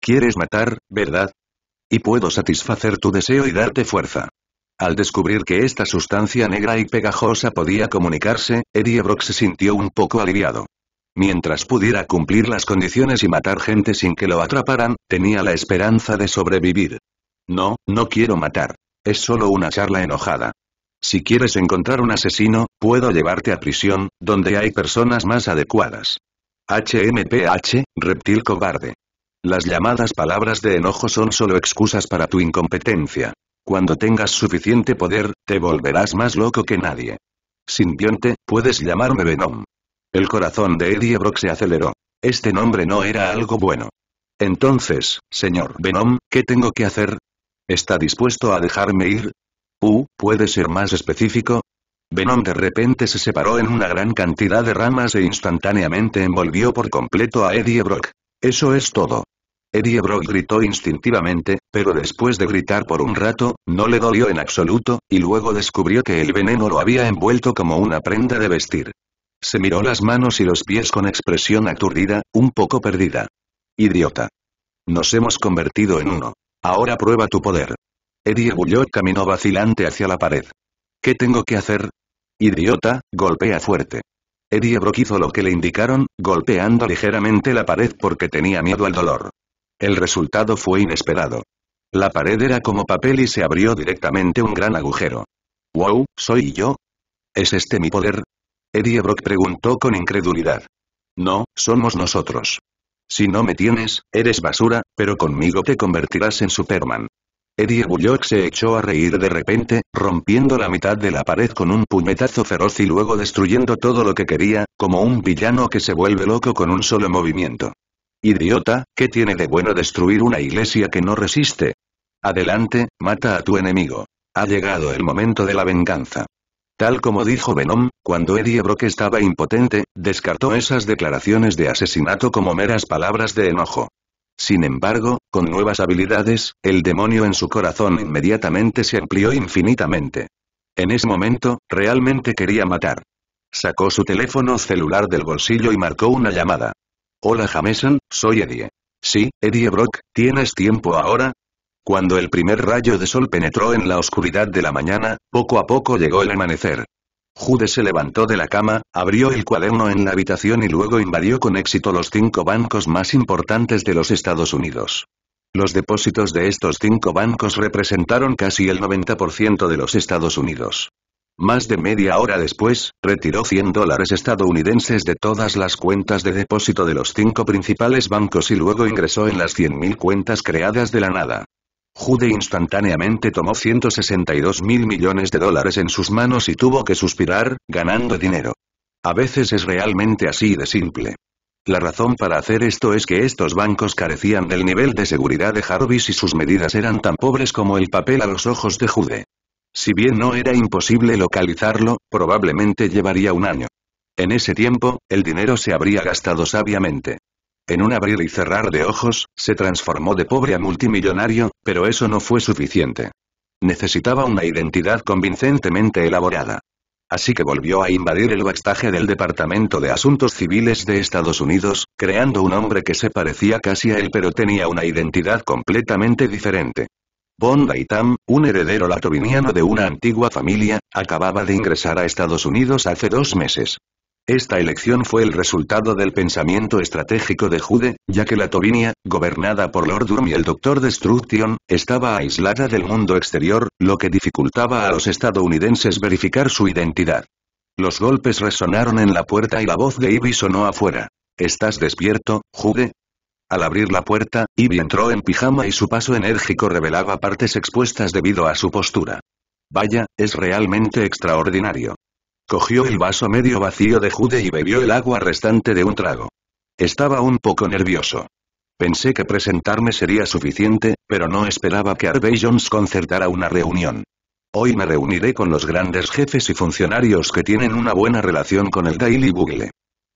Quieres matar, ¿verdad? Y puedo satisfacer tu deseo y darte fuerza. Al descubrir que esta sustancia negra y pegajosa podía comunicarse, Eddie Brock se sintió un poco aliviado. Mientras pudiera cumplir las condiciones y matar gente sin que lo atraparan, tenía la esperanza de sobrevivir. No, no quiero matar. Es solo una charla enojada. Si quieres encontrar un asesino, puedo llevarte a prisión, donde hay personas más adecuadas. HMPH, reptil cobarde. Las llamadas palabras de enojo son solo excusas para tu incompetencia. Cuando tengas suficiente poder, te volverás más loco que nadie. Simbionte, puedes llamarme Venom. El corazón de Eddie Brock se aceleró. Este nombre no era algo bueno. Entonces, señor Venom, ¿qué tengo que hacer? ¿Está dispuesto a dejarme ir? Uh, ¿puede ser más específico? Venom de repente se separó en una gran cantidad de ramas e instantáneamente envolvió por completo a Eddie Brock. Eso es todo. Eddie Brock gritó instintivamente, pero después de gritar por un rato, no le dolió en absoluto, y luego descubrió que el veneno lo había envuelto como una prenda de vestir. Se miró las manos y los pies con expresión aturdida, un poco perdida. Idiota. Nos hemos convertido en uno. Ahora prueba tu poder. Eddie Bullot caminó vacilante hacia la pared. ¿Qué tengo que hacer? Idiota, golpea fuerte. Eddie Brock hizo lo que le indicaron, golpeando ligeramente la pared porque tenía miedo al dolor. El resultado fue inesperado. La pared era como papel y se abrió directamente un gran agujero. «Wow, ¿soy yo? ¿Es este mi poder?» Eddie Brock preguntó con incredulidad. «No, somos nosotros. Si no me tienes, eres basura, pero conmigo te convertirás en Superman. Eddie Bullock se echó a reír de repente, rompiendo la mitad de la pared con un puñetazo feroz y luego destruyendo todo lo que quería, como un villano que se vuelve loco con un solo movimiento. Idiota, ¿qué tiene de bueno destruir una iglesia que no resiste? Adelante, mata a tu enemigo. Ha llegado el momento de la venganza. Tal como dijo Venom, cuando Eddie Brock estaba impotente, descartó esas declaraciones de asesinato como meras palabras de enojo. Sin embargo, con nuevas habilidades, el demonio en su corazón inmediatamente se amplió infinitamente. En ese momento, realmente quería matar. Sacó su teléfono celular del bolsillo y marcó una llamada. Hola Jameson, soy Eddie. Sí, Eddie Brock, ¿tienes tiempo ahora? Cuando el primer rayo de sol penetró en la oscuridad de la mañana, poco a poco llegó el amanecer. Jude se levantó de la cama, abrió el cuaderno en la habitación y luego invadió con éxito los cinco bancos más importantes de los Estados Unidos. Los depósitos de estos cinco bancos representaron casi el 90% de los Estados Unidos. Más de media hora después, retiró 100 dólares estadounidenses de todas las cuentas de depósito de los cinco principales bancos y luego ingresó en las 100.000 cuentas creadas de la nada. Jude instantáneamente tomó 162 mil millones de dólares en sus manos y tuvo que suspirar, ganando dinero. A veces es realmente así de simple. La razón para hacer esto es que estos bancos carecían del nivel de seguridad de Jarvis y sus medidas eran tan pobres como el papel a los ojos de Jude. Si bien no era imposible localizarlo, probablemente llevaría un año. En ese tiempo, el dinero se habría gastado sabiamente. En un abrir y cerrar de ojos, se transformó de pobre a multimillonario, pero eso no fue suficiente. Necesitaba una identidad convincentemente elaborada. Así que volvió a invadir el backstage del Departamento de Asuntos Civiles de Estados Unidos, creando un hombre que se parecía casi a él pero tenía una identidad completamente diferente. Bond Tam, un heredero latoviniano de una antigua familia, acababa de ingresar a Estados Unidos hace dos meses. Esta elección fue el resultado del pensamiento estratégico de Jude, ya que la Tobinia, gobernada por Lord Durm y el Doctor Destruction, estaba aislada del mundo exterior, lo que dificultaba a los estadounidenses verificar su identidad. Los golpes resonaron en la puerta y la voz de Ivy sonó afuera. ¿Estás despierto, Jude? Al abrir la puerta, Ivy entró en pijama y su paso enérgico revelaba partes expuestas debido a su postura. Vaya, es realmente extraordinario. Cogió el vaso medio vacío de Jude y bebió el agua restante de un trago. Estaba un poco nervioso. Pensé que presentarme sería suficiente, pero no esperaba que Harvey Jones concertara una reunión. Hoy me reuniré con los grandes jefes y funcionarios que tienen una buena relación con el Daily Bugle.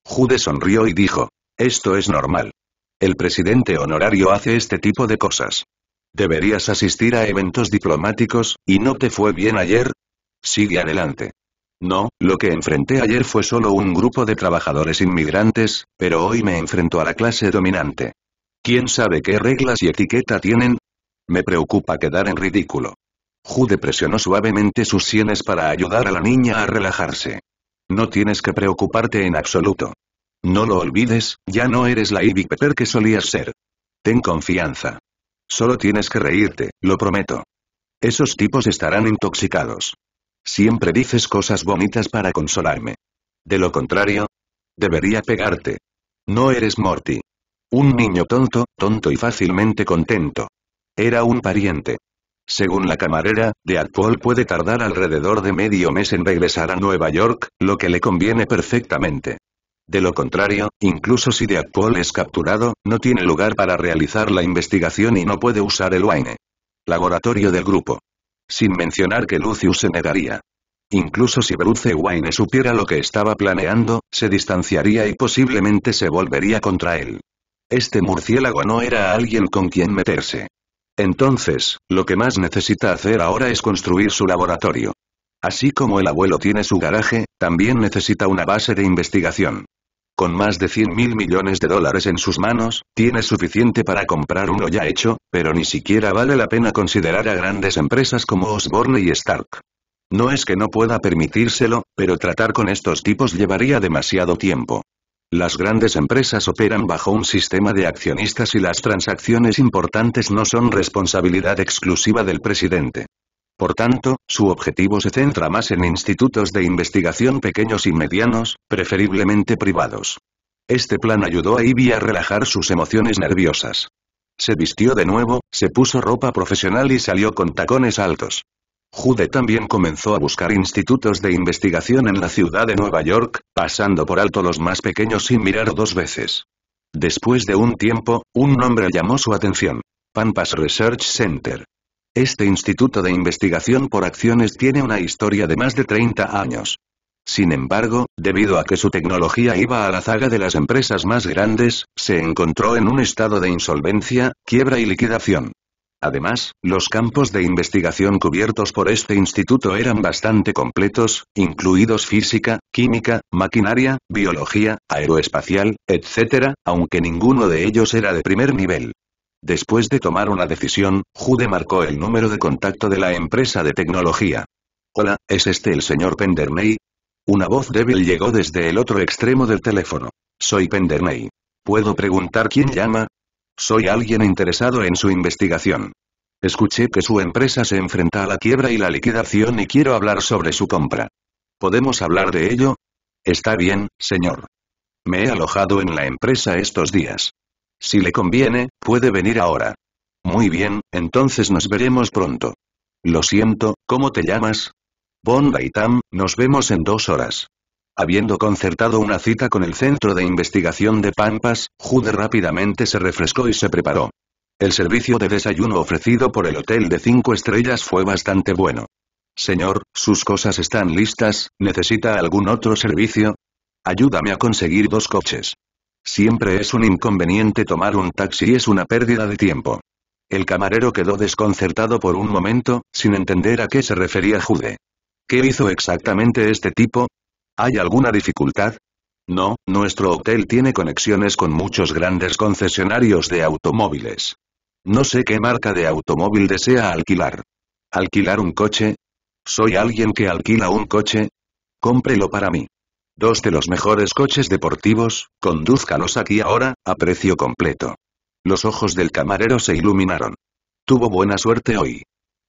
Jude sonrió y dijo, esto es normal. El presidente honorario hace este tipo de cosas. Deberías asistir a eventos diplomáticos, y no te fue bien ayer. Sigue adelante. No, lo que enfrenté ayer fue solo un grupo de trabajadores inmigrantes, pero hoy me enfrento a la clase dominante. ¿Quién sabe qué reglas y etiqueta tienen? Me preocupa quedar en ridículo. Jude presionó suavemente sus sienes para ayudar a la niña a relajarse. No tienes que preocuparte en absoluto. No lo olvides, ya no eres la Ivy Pepper que solías ser. Ten confianza. Solo tienes que reírte, lo prometo. Esos tipos estarán intoxicados. Siempre dices cosas bonitas para consolarme. De lo contrario, debería pegarte. No eres Morty. Un niño tonto, tonto y fácilmente contento. Era un pariente. Según la camarera, Paul puede tardar alrededor de medio mes en regresar a Nueva York, lo que le conviene perfectamente. De lo contrario, incluso si de Paul es capturado, no tiene lugar para realizar la investigación y no puede usar el wine. Laboratorio del grupo sin mencionar que Lucius se negaría. Incluso si Bruce Wayne supiera lo que estaba planeando, se distanciaría y posiblemente se volvería contra él. Este murciélago no era alguien con quien meterse. Entonces, lo que más necesita hacer ahora es construir su laboratorio. Así como el abuelo tiene su garaje, también necesita una base de investigación con más de 100 mil millones de dólares en sus manos, tiene suficiente para comprar uno ya hecho, pero ni siquiera vale la pena considerar a grandes empresas como Osborne y Stark. No es que no pueda permitírselo, pero tratar con estos tipos llevaría demasiado tiempo. Las grandes empresas operan bajo un sistema de accionistas y las transacciones importantes no son responsabilidad exclusiva del presidente. Por tanto, su objetivo se centra más en institutos de investigación pequeños y medianos, preferiblemente privados. Este plan ayudó a Ivy a relajar sus emociones nerviosas. Se vistió de nuevo, se puso ropa profesional y salió con tacones altos. Jude también comenzó a buscar institutos de investigación en la ciudad de Nueva York, pasando por alto los más pequeños sin mirar dos veces. Después de un tiempo, un nombre llamó su atención. Pampas Research Center. Este instituto de investigación por acciones tiene una historia de más de 30 años. Sin embargo, debido a que su tecnología iba a la zaga de las empresas más grandes, se encontró en un estado de insolvencia, quiebra y liquidación. Además, los campos de investigación cubiertos por este instituto eran bastante completos, incluidos física, química, maquinaria, biología, aeroespacial, etc., aunque ninguno de ellos era de primer nivel. Después de tomar una decisión, Jude marcó el número de contacto de la empresa de tecnología. Hola, ¿es este el señor Penderney? Una voz débil llegó desde el otro extremo del teléfono. Soy Penderney. ¿Puedo preguntar quién llama? Soy alguien interesado en su investigación. Escuché que su empresa se enfrenta a la quiebra y la liquidación y quiero hablar sobre su compra. ¿Podemos hablar de ello? Está bien, señor. Me he alojado en la empresa estos días. Si le conviene, puede venir ahora. Muy bien, entonces nos veremos pronto. Lo siento, ¿cómo te llamas? Bonda y nos vemos en dos horas. Habiendo concertado una cita con el Centro de Investigación de Pampas, Jude rápidamente se refrescó y se preparó. El servicio de desayuno ofrecido por el hotel de cinco estrellas fue bastante bueno. Señor, sus cosas están listas, ¿necesita algún otro servicio? Ayúdame a conseguir dos coches. Siempre es un inconveniente tomar un taxi y es una pérdida de tiempo. El camarero quedó desconcertado por un momento, sin entender a qué se refería Jude. ¿Qué hizo exactamente este tipo? ¿Hay alguna dificultad? No, nuestro hotel tiene conexiones con muchos grandes concesionarios de automóviles. No sé qué marca de automóvil desea alquilar. ¿Alquilar un coche? ¿Soy alguien que alquila un coche? Cómprelo para mí. Dos de los mejores coches deportivos, condúzcalos aquí ahora, a precio completo. Los ojos del camarero se iluminaron. Tuvo buena suerte hoy.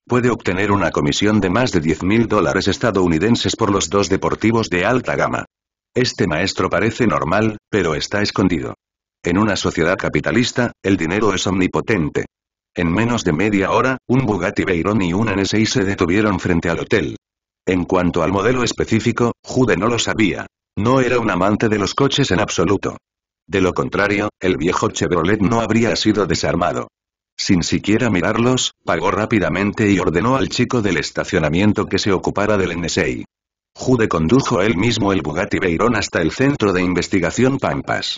Puede obtener una comisión de más de 10 mil dólares estadounidenses por los dos deportivos de alta gama. Este maestro parece normal, pero está escondido. En una sociedad capitalista, el dinero es omnipotente. En menos de media hora, un Bugatti Veyron y un N6 se detuvieron frente al hotel. En cuanto al modelo específico, Jude no lo sabía. No era un amante de los coches en absoluto. De lo contrario, el viejo Chevrolet no habría sido desarmado. Sin siquiera mirarlos, pagó rápidamente y ordenó al chico del estacionamiento que se ocupara del NSA. Jude condujo él mismo el Bugatti Veyron hasta el Centro de Investigación Pampas.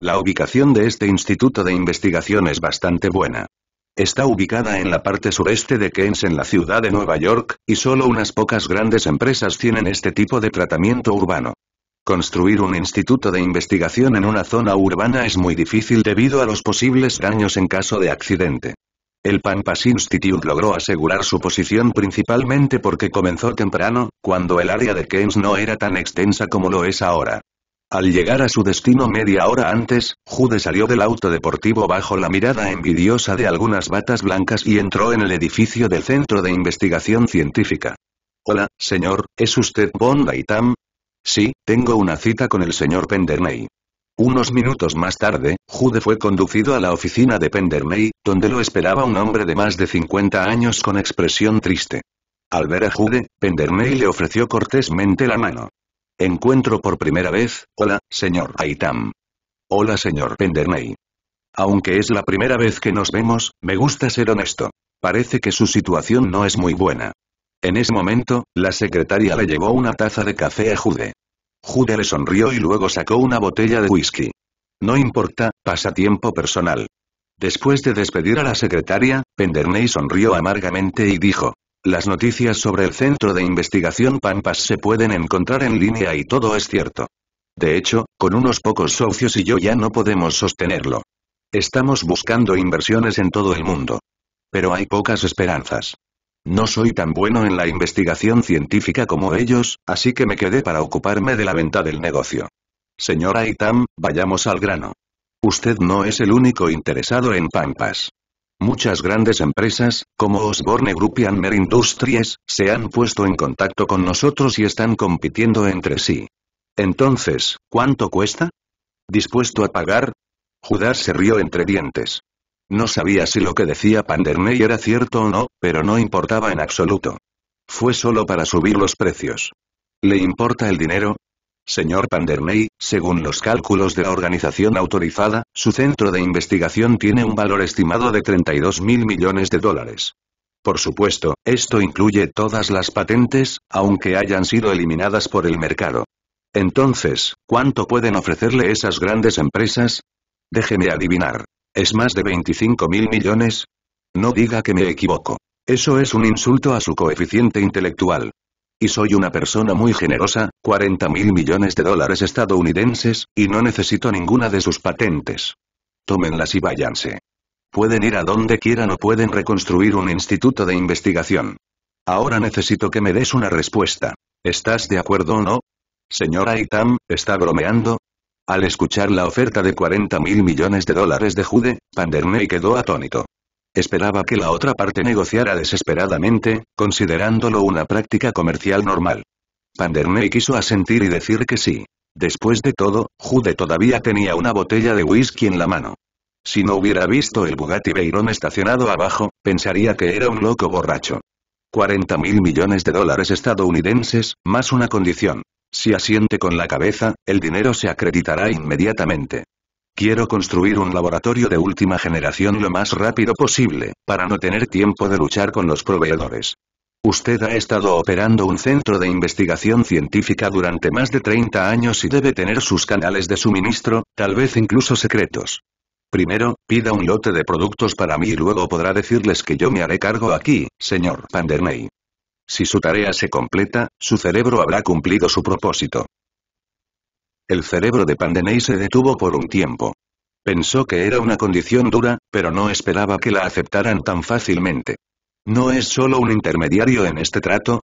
La ubicación de este instituto de investigación es bastante buena. Está ubicada en la parte sureste de Keynes en la ciudad de Nueva York, y solo unas pocas grandes empresas tienen este tipo de tratamiento urbano. Construir un instituto de investigación en una zona urbana es muy difícil debido a los posibles daños en caso de accidente. El Pampas Institute logró asegurar su posición principalmente porque comenzó temprano, cuando el área de Keynes no era tan extensa como lo es ahora. Al llegar a su destino media hora antes, Jude salió del auto deportivo bajo la mirada envidiosa de algunas batas blancas y entró en el edificio del Centro de Investigación Científica. Hola, señor, ¿es usted Von Sí, tengo una cita con el señor Penderney. Unos minutos más tarde, Jude fue conducido a la oficina de Penderney, donde lo esperaba un hombre de más de 50 años con expresión triste. Al ver a Jude, Penderney le ofreció cortésmente la mano. Encuentro por primera vez, hola, señor Aitam. Hola, señor Penderney. Aunque es la primera vez que nos vemos, me gusta ser honesto. Parece que su situación no es muy buena. En ese momento, la secretaria le llevó una taza de café a Jude. Jude le sonrió y luego sacó una botella de whisky. No importa, pasatiempo personal. Después de despedir a la secretaria, Penderney sonrió amargamente y dijo, las noticias sobre el Centro de Investigación Pampas se pueden encontrar en línea y todo es cierto. De hecho, con unos pocos socios y yo ya no podemos sostenerlo. Estamos buscando inversiones en todo el mundo. Pero hay pocas esperanzas. No soy tan bueno en la investigación científica como ellos, así que me quedé para ocuparme de la venta del negocio. Señora Itam, vayamos al grano. Usted no es el único interesado en Pampas. Muchas grandes empresas, como Osborne Group y Anmer Industries, se han puesto en contacto con nosotros y están compitiendo entre sí. Entonces, ¿cuánto cuesta? ¿Dispuesto a pagar? Judas se rió entre dientes. No sabía si lo que decía Panderney era cierto o no, pero no importaba en absoluto. Fue solo para subir los precios. ¿Le importa el dinero? Señor Panderney, según los cálculos de la organización autorizada, su centro de investigación tiene un valor estimado de 32 mil millones de dólares. Por supuesto, esto incluye todas las patentes, aunque hayan sido eliminadas por el mercado. Entonces, ¿cuánto pueden ofrecerle esas grandes empresas? Déjeme adivinar. ¿Es más de 25 mil millones? No diga que me equivoco. Eso es un insulto a su coeficiente intelectual. Y soy una persona muy generosa, 40 mil millones de dólares estadounidenses, y no necesito ninguna de sus patentes. Tómenlas y váyanse. Pueden ir a donde quieran o pueden reconstruir un instituto de investigación. Ahora necesito que me des una respuesta. ¿Estás de acuerdo o no? Señora Itam, ¿está bromeando? Al escuchar la oferta de 40 mil millones de dólares de Jude, Panderney quedó atónito. Esperaba que la otra parte negociara desesperadamente, considerándolo una práctica comercial normal. Panderney quiso asentir y decir que sí. Después de todo, Jude todavía tenía una botella de whisky en la mano. Si no hubiera visto el Bugatti Veyron estacionado abajo, pensaría que era un loco borracho. 40 mil millones de dólares estadounidenses, más una condición. Si asiente con la cabeza, el dinero se acreditará inmediatamente. Quiero construir un laboratorio de última generación lo más rápido posible, para no tener tiempo de luchar con los proveedores. Usted ha estado operando un centro de investigación científica durante más de 30 años y debe tener sus canales de suministro, tal vez incluso secretos. Primero, pida un lote de productos para mí y luego podrá decirles que yo me haré cargo aquí, señor Panderney. Si su tarea se completa, su cerebro habrá cumplido su propósito. El cerebro de Pandeney se detuvo por un tiempo. Pensó que era una condición dura, pero no esperaba que la aceptaran tan fácilmente. ¿No es solo un intermediario en este trato?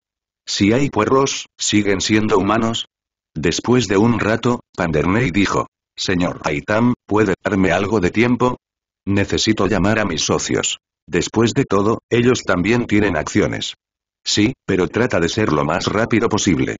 Si hay puerros, ¿siguen siendo humanos? Después de un rato, Panderney dijo, Señor Aitam, ¿puede darme algo de tiempo? Necesito llamar a mis socios. Después de todo, ellos también tienen acciones. Sí, pero trata de ser lo más rápido posible.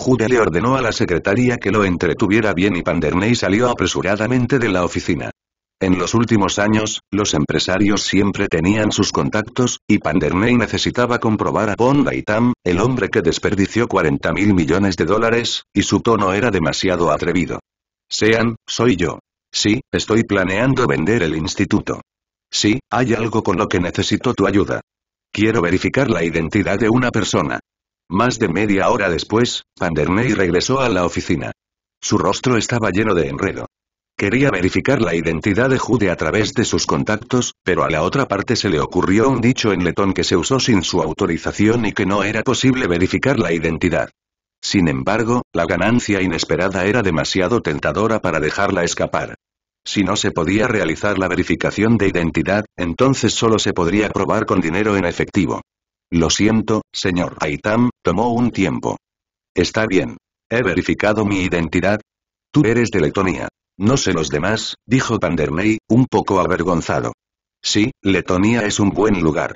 Jude le ordenó a la secretaria que lo entretuviera bien y Panderney salió apresuradamente de la oficina. En los últimos años, los empresarios siempre tenían sus contactos, y Panderney necesitaba comprobar a Bond Tam, el hombre que desperdició 40 mil millones de dólares, y su tono era demasiado atrevido. Sean, soy yo. Sí, estoy planeando vender el instituto. Sí, hay algo con lo que necesito tu ayuda. Quiero verificar la identidad de una persona. Más de media hora después, Panderney regresó a la oficina. Su rostro estaba lleno de enredo. Quería verificar la identidad de Jude a través de sus contactos, pero a la otra parte se le ocurrió un dicho en letón que se usó sin su autorización y que no era posible verificar la identidad. Sin embargo, la ganancia inesperada era demasiado tentadora para dejarla escapar. Si no se podía realizar la verificación de identidad, entonces solo se podría probar con dinero en efectivo. Lo siento, señor Aitam, tomó un tiempo. Está bien. He verificado mi identidad. Tú eres de Letonia. No sé los demás, dijo Pandermey, un poco avergonzado. Sí, Letonia es un buen lugar.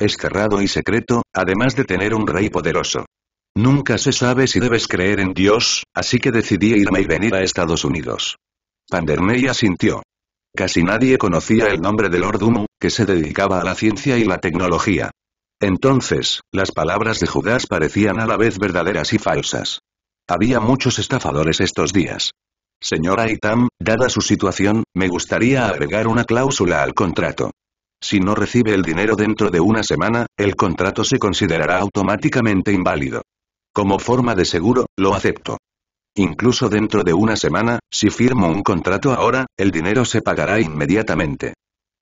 Es cerrado y secreto, además de tener un rey poderoso. Nunca se sabe si debes creer en Dios, así que decidí irme y venir a Estados Unidos. Pandermey asintió. Casi nadie conocía el nombre de Lord Umu, que se dedicaba a la ciencia y la tecnología. Entonces, las palabras de Judas parecían a la vez verdaderas y falsas. Había muchos estafadores estos días. Señora Itam, dada su situación, me gustaría agregar una cláusula al contrato. Si no recibe el dinero dentro de una semana, el contrato se considerará automáticamente inválido. Como forma de seguro, lo acepto. Incluso dentro de una semana, si firmo un contrato ahora, el dinero se pagará inmediatamente.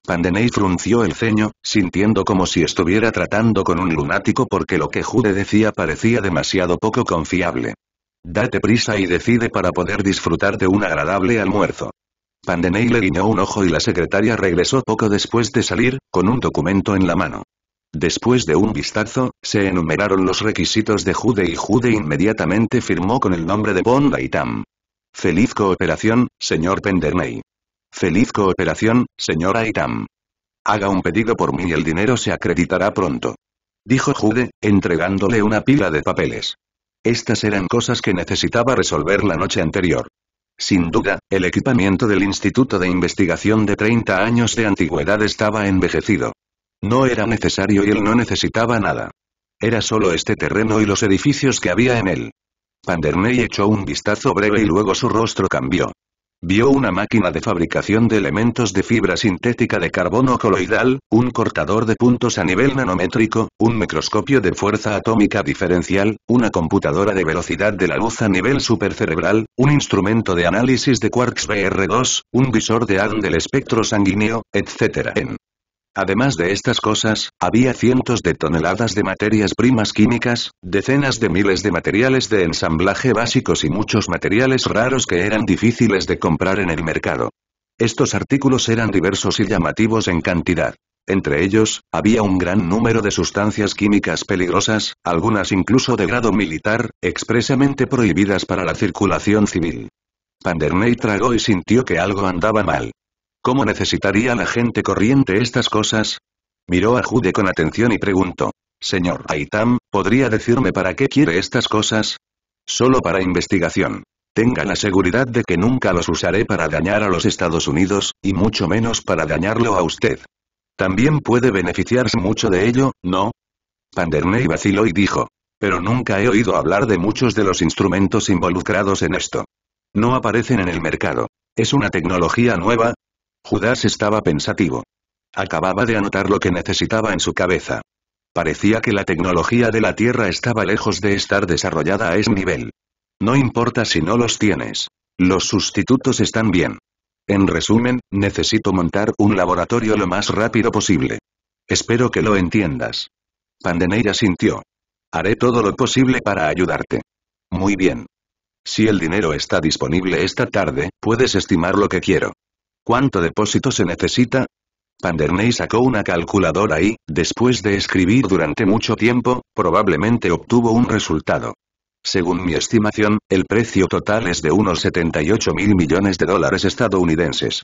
Pandeney frunció el ceño, sintiendo como si estuviera tratando con un lunático porque lo que Jude decía parecía demasiado poco confiable. Date prisa y decide para poder disfrutar de un agradable almuerzo. Pandeney le guiñó un ojo y la secretaria regresó poco después de salir, con un documento en la mano. Después de un vistazo, se enumeraron los requisitos de Jude y Jude inmediatamente firmó con el nombre de Bond Tam. Feliz cooperación, señor Penderney. Feliz cooperación, señora Itam. Haga un pedido por mí y el dinero se acreditará pronto. Dijo Jude, entregándole una pila de papeles. Estas eran cosas que necesitaba resolver la noche anterior. Sin duda, el equipamiento del Instituto de Investigación de 30 años de antigüedad estaba envejecido. No era necesario y él no necesitaba nada. Era solo este terreno y los edificios que había en él. Panderney echó un vistazo breve y luego su rostro cambió. Vio una máquina de fabricación de elementos de fibra sintética de carbono coloidal, un cortador de puntos a nivel nanométrico, un microscopio de fuerza atómica diferencial, una computadora de velocidad de la luz a nivel supercerebral, un instrumento de análisis de quarks BR2, un visor de ADN del espectro sanguíneo, etc. Además de estas cosas, había cientos de toneladas de materias primas químicas, decenas de miles de materiales de ensamblaje básicos y muchos materiales raros que eran difíciles de comprar en el mercado. Estos artículos eran diversos y llamativos en cantidad. Entre ellos, había un gran número de sustancias químicas peligrosas, algunas incluso de grado militar, expresamente prohibidas para la circulación civil. Panderney tragó y sintió que algo andaba mal. ¿Cómo necesitaría la gente corriente estas cosas? Miró a Jude con atención y preguntó. Señor Aitam, ¿podría decirme para qué quiere estas cosas? Solo para investigación. Tenga la seguridad de que nunca los usaré para dañar a los Estados Unidos, y mucho menos para dañarlo a usted. También puede beneficiarse mucho de ello, ¿no? Panderney vaciló y dijo. Pero nunca he oído hablar de muchos de los instrumentos involucrados en esto. No aparecen en el mercado. Es una tecnología nueva, Judas estaba pensativo. Acababa de anotar lo que necesitaba en su cabeza. Parecía que la tecnología de la Tierra estaba lejos de estar desarrollada a ese nivel. No importa si no los tienes. Los sustitutos están bien. En resumen, necesito montar un laboratorio lo más rápido posible. Espero que lo entiendas. Pandeneira sintió. Haré todo lo posible para ayudarte. Muy bien. Si el dinero está disponible esta tarde, puedes estimar lo que quiero. ¿Cuánto depósito se necesita? Panderney sacó una calculadora y, después de escribir durante mucho tiempo, probablemente obtuvo un resultado. Según mi estimación, el precio total es de unos 78 mil millones de dólares estadounidenses.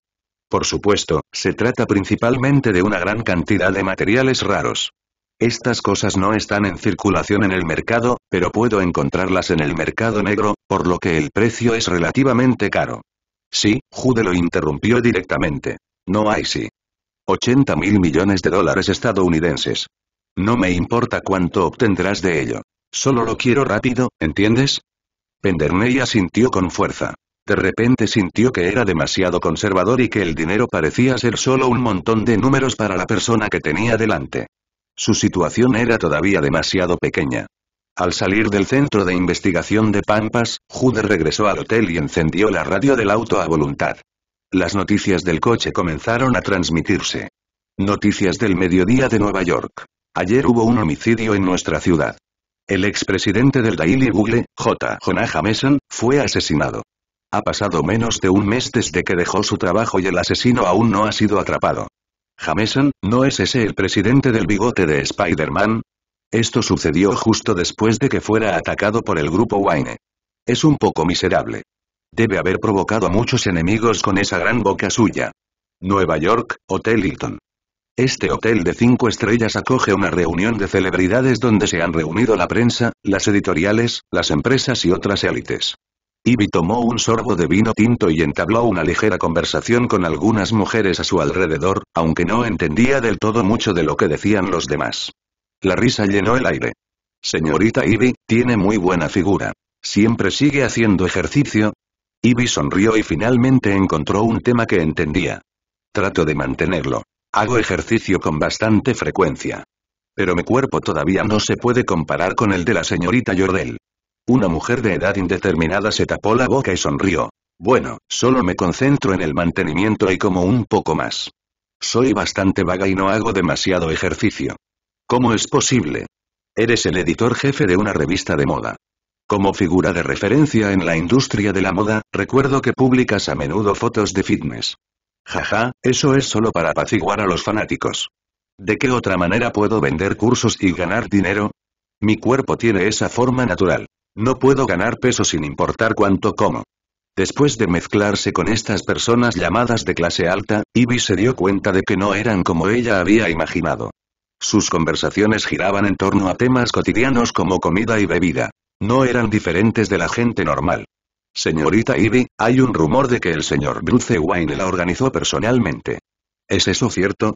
Por supuesto, se trata principalmente de una gran cantidad de materiales raros. Estas cosas no están en circulación en el mercado, pero puedo encontrarlas en el mercado negro, por lo que el precio es relativamente caro. Sí, Jude lo interrumpió directamente. No hay sí. 80 mil millones de dólares estadounidenses. No me importa cuánto obtendrás de ello. Solo lo quiero rápido, ¿entiendes? Penderney sintió con fuerza. De repente sintió que era demasiado conservador y que el dinero parecía ser solo un montón de números para la persona que tenía delante. Su situación era todavía demasiado pequeña. Al salir del centro de investigación de Pampas, Jude regresó al hotel y encendió la radio del auto a voluntad. Las noticias del coche comenzaron a transmitirse. Noticias del mediodía de Nueva York. Ayer hubo un homicidio en nuestra ciudad. El expresidente del Daily Google, J. Jonah Jameson, fue asesinado. Ha pasado menos de un mes desde que dejó su trabajo y el asesino aún no ha sido atrapado. Jameson, ¿no es ese el presidente del bigote de Spider-Man? Esto sucedió justo después de que fuera atacado por el grupo Wayne. Es un poco miserable. Debe haber provocado a muchos enemigos con esa gran boca suya. Nueva York, Hotel Hilton. Este hotel de cinco estrellas acoge una reunión de celebridades donde se han reunido la prensa, las editoriales, las empresas y otras élites. Ivy tomó un sorbo de vino tinto y entabló una ligera conversación con algunas mujeres a su alrededor, aunque no entendía del todo mucho de lo que decían los demás. La risa llenó el aire. Señorita Ivy, tiene muy buena figura. ¿Siempre sigue haciendo ejercicio? Ivy sonrió y finalmente encontró un tema que entendía. Trato de mantenerlo. Hago ejercicio con bastante frecuencia. Pero mi cuerpo todavía no se puede comparar con el de la señorita Jordel. Una mujer de edad indeterminada se tapó la boca y sonrió. Bueno, solo me concentro en el mantenimiento y como un poco más. Soy bastante vaga y no hago demasiado ejercicio. ¿Cómo es posible? Eres el editor jefe de una revista de moda. Como figura de referencia en la industria de la moda, recuerdo que publicas a menudo fotos de fitness. Jaja, eso es solo para apaciguar a los fanáticos. ¿De qué otra manera puedo vender cursos y ganar dinero? Mi cuerpo tiene esa forma natural. No puedo ganar peso sin importar cuánto como. Después de mezclarse con estas personas llamadas de clase alta, Ivy se dio cuenta de que no eran como ella había imaginado. Sus conversaciones giraban en torno a temas cotidianos como comida y bebida. No eran diferentes de la gente normal. Señorita Ivy, hay un rumor de que el señor Bruce Wayne la organizó personalmente. ¿Es eso cierto?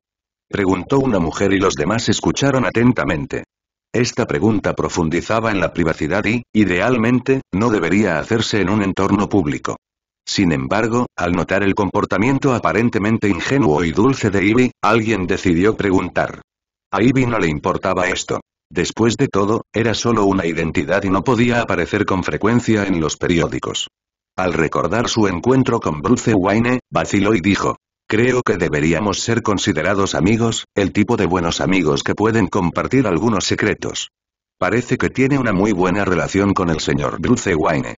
Preguntó una mujer y los demás escucharon atentamente. Esta pregunta profundizaba en la privacidad y, idealmente, no debería hacerse en un entorno público. Sin embargo, al notar el comportamiento aparentemente ingenuo y dulce de Ivy, alguien decidió preguntar. A Ivy no le importaba esto. Después de todo, era solo una identidad y no podía aparecer con frecuencia en los periódicos. Al recordar su encuentro con Bruce Wayne, vaciló y dijo, Creo que deberíamos ser considerados amigos, el tipo de buenos amigos que pueden compartir algunos secretos. Parece que tiene una muy buena relación con el señor Bruce Wayne.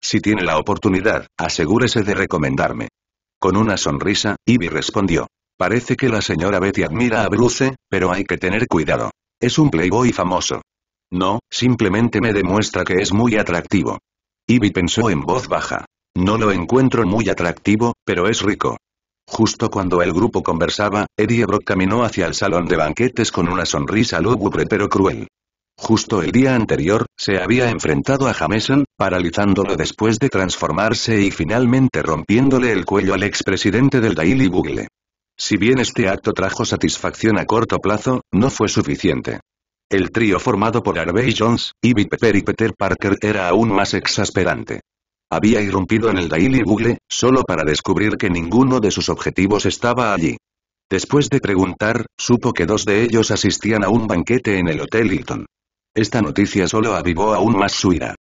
Si tiene la oportunidad, asegúrese de recomendarme. Con una sonrisa, Ivy respondió. Parece que la señora Betty admira a Bruce, pero hay que tener cuidado. Es un playboy famoso. No, simplemente me demuestra que es muy atractivo. Ivy pensó en voz baja. No lo encuentro muy atractivo, pero es rico. Justo cuando el grupo conversaba, Eddie Brock caminó hacia el salón de banquetes con una sonrisa lúgubre pero cruel. Justo el día anterior, se había enfrentado a Jameson, paralizándolo después de transformarse y finalmente rompiéndole el cuello al expresidente del Daily Bugle. Si bien este acto trajo satisfacción a corto plazo, no fue suficiente. El trío formado por Harvey Jones, Ivy Pepper y Peter Parker era aún más exasperante. Había irrumpido en el Daily Google, solo para descubrir que ninguno de sus objetivos estaba allí. Después de preguntar, supo que dos de ellos asistían a un banquete en el Hotel Hilton. Esta noticia solo avivó aún más su ira.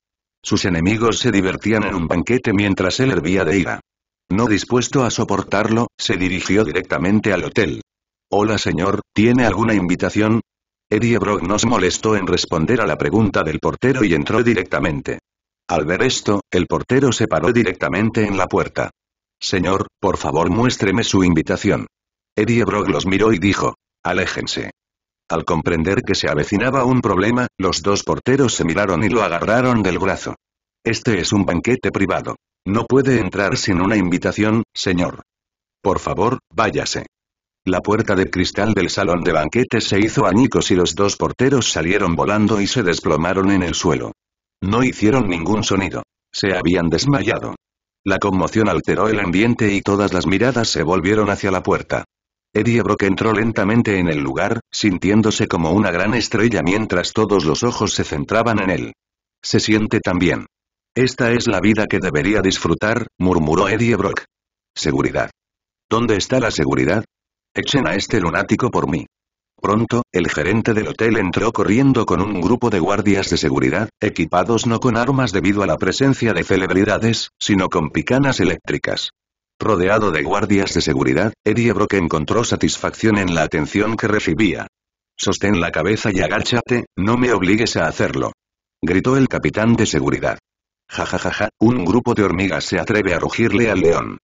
Sus enemigos se divertían en un banquete mientras él hervía de ira. No dispuesto a soportarlo, se dirigió directamente al hotel. Hola señor, ¿tiene alguna invitación? Eddie Brock nos molestó en responder a la pregunta del portero y entró directamente. Al ver esto, el portero se paró directamente en la puerta. Señor, por favor muéstreme su invitación. Eddie Brock los miró y dijo, aléjense. Al comprender que se avecinaba un problema, los dos porteros se miraron y lo agarraron del brazo. Este es un banquete privado. No puede entrar sin una invitación, señor. Por favor, váyase. La puerta de cristal del salón de banquetes se hizo añicos y los dos porteros salieron volando y se desplomaron en el suelo. No hicieron ningún sonido. Se habían desmayado. La conmoción alteró el ambiente y todas las miradas se volvieron hacia la puerta. Eddie Brock entró lentamente en el lugar, sintiéndose como una gran estrella mientras todos los ojos se centraban en él. Se siente tan bien. Esta es la vida que debería disfrutar, murmuró Eddie Brock. Seguridad. ¿Dónde está la seguridad? Echen a este lunático por mí. Pronto, el gerente del hotel entró corriendo con un grupo de guardias de seguridad, equipados no con armas debido a la presencia de celebridades, sino con picanas eléctricas. Rodeado de guardias de seguridad, Eddie Brock encontró satisfacción en la atención que recibía. Sostén la cabeza y agáchate, no me obligues a hacerlo. Gritó el capitán de seguridad. Jajajaja, un grupo de hormigas se atreve a rugirle al león.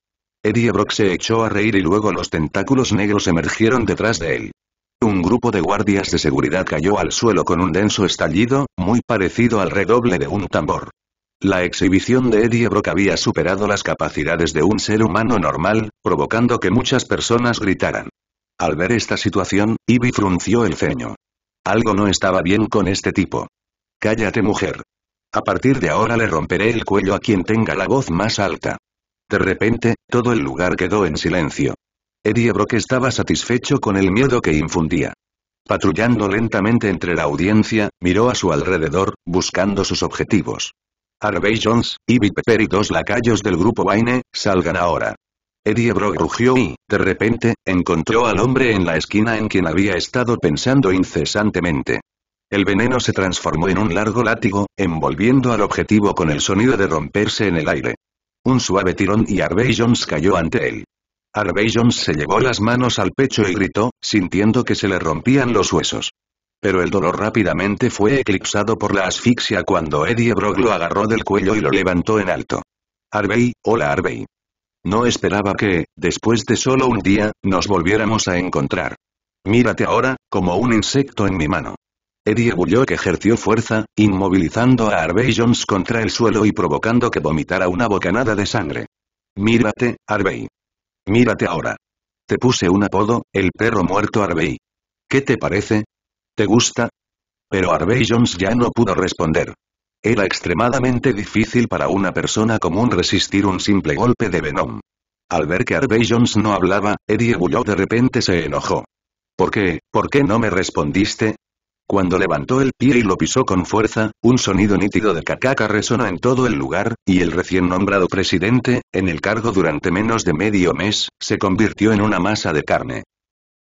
Eddie Brock se echó a reír y luego los tentáculos negros emergieron detrás de él. Un grupo de guardias de seguridad cayó al suelo con un denso estallido, muy parecido al redoble de un tambor. La exhibición de Eddie Brock había superado las capacidades de un ser humano normal, provocando que muchas personas gritaran. Al ver esta situación, Ivy frunció el ceño. Algo no estaba bien con este tipo. Cállate mujer. A partir de ahora le romperé el cuello a quien tenga la voz más alta. De repente, todo el lugar quedó en silencio. Eddie Brock estaba satisfecho con el miedo que infundía. Patrullando lentamente entre la audiencia, miró a su alrededor, buscando sus objetivos. Harvey Jones, Pepper y dos lacayos del grupo Vaine, salgan ahora. Eddie Brock rugió y, de repente, encontró al hombre en la esquina en quien había estado pensando incesantemente. El veneno se transformó en un largo látigo, envolviendo al objetivo con el sonido de romperse en el aire. Un suave tirón y Harvey Jones cayó ante él. Harvey Jones se llevó las manos al pecho y gritó, sintiendo que se le rompían los huesos. Pero el dolor rápidamente fue eclipsado por la asfixia cuando Eddie Brock lo agarró del cuello y lo levantó en alto. Harvey, hola Harvey. No esperaba que, después de solo un día, nos volviéramos a encontrar. Mírate ahora, como un insecto en mi mano. Eddie Bullock ejerció fuerza, inmovilizando a Harvey Jones contra el suelo y provocando que vomitara una bocanada de sangre. Mírate, Harvey. Mírate ahora. Te puse un apodo, el perro muerto Harvey. ¿Qué te parece? ¿Te gusta? Pero Harvey Jones ya no pudo responder. Era extremadamente difícil para una persona común resistir un simple golpe de Venom. Al ver que Harvey Jones no hablaba, Eddie Bullock de repente se enojó. ¿Por qué, por qué no me respondiste? Cuando levantó el pie y lo pisó con fuerza, un sonido nítido de cacaca resonó en todo el lugar, y el recién nombrado presidente, en el cargo durante menos de medio mes, se convirtió en una masa de carne.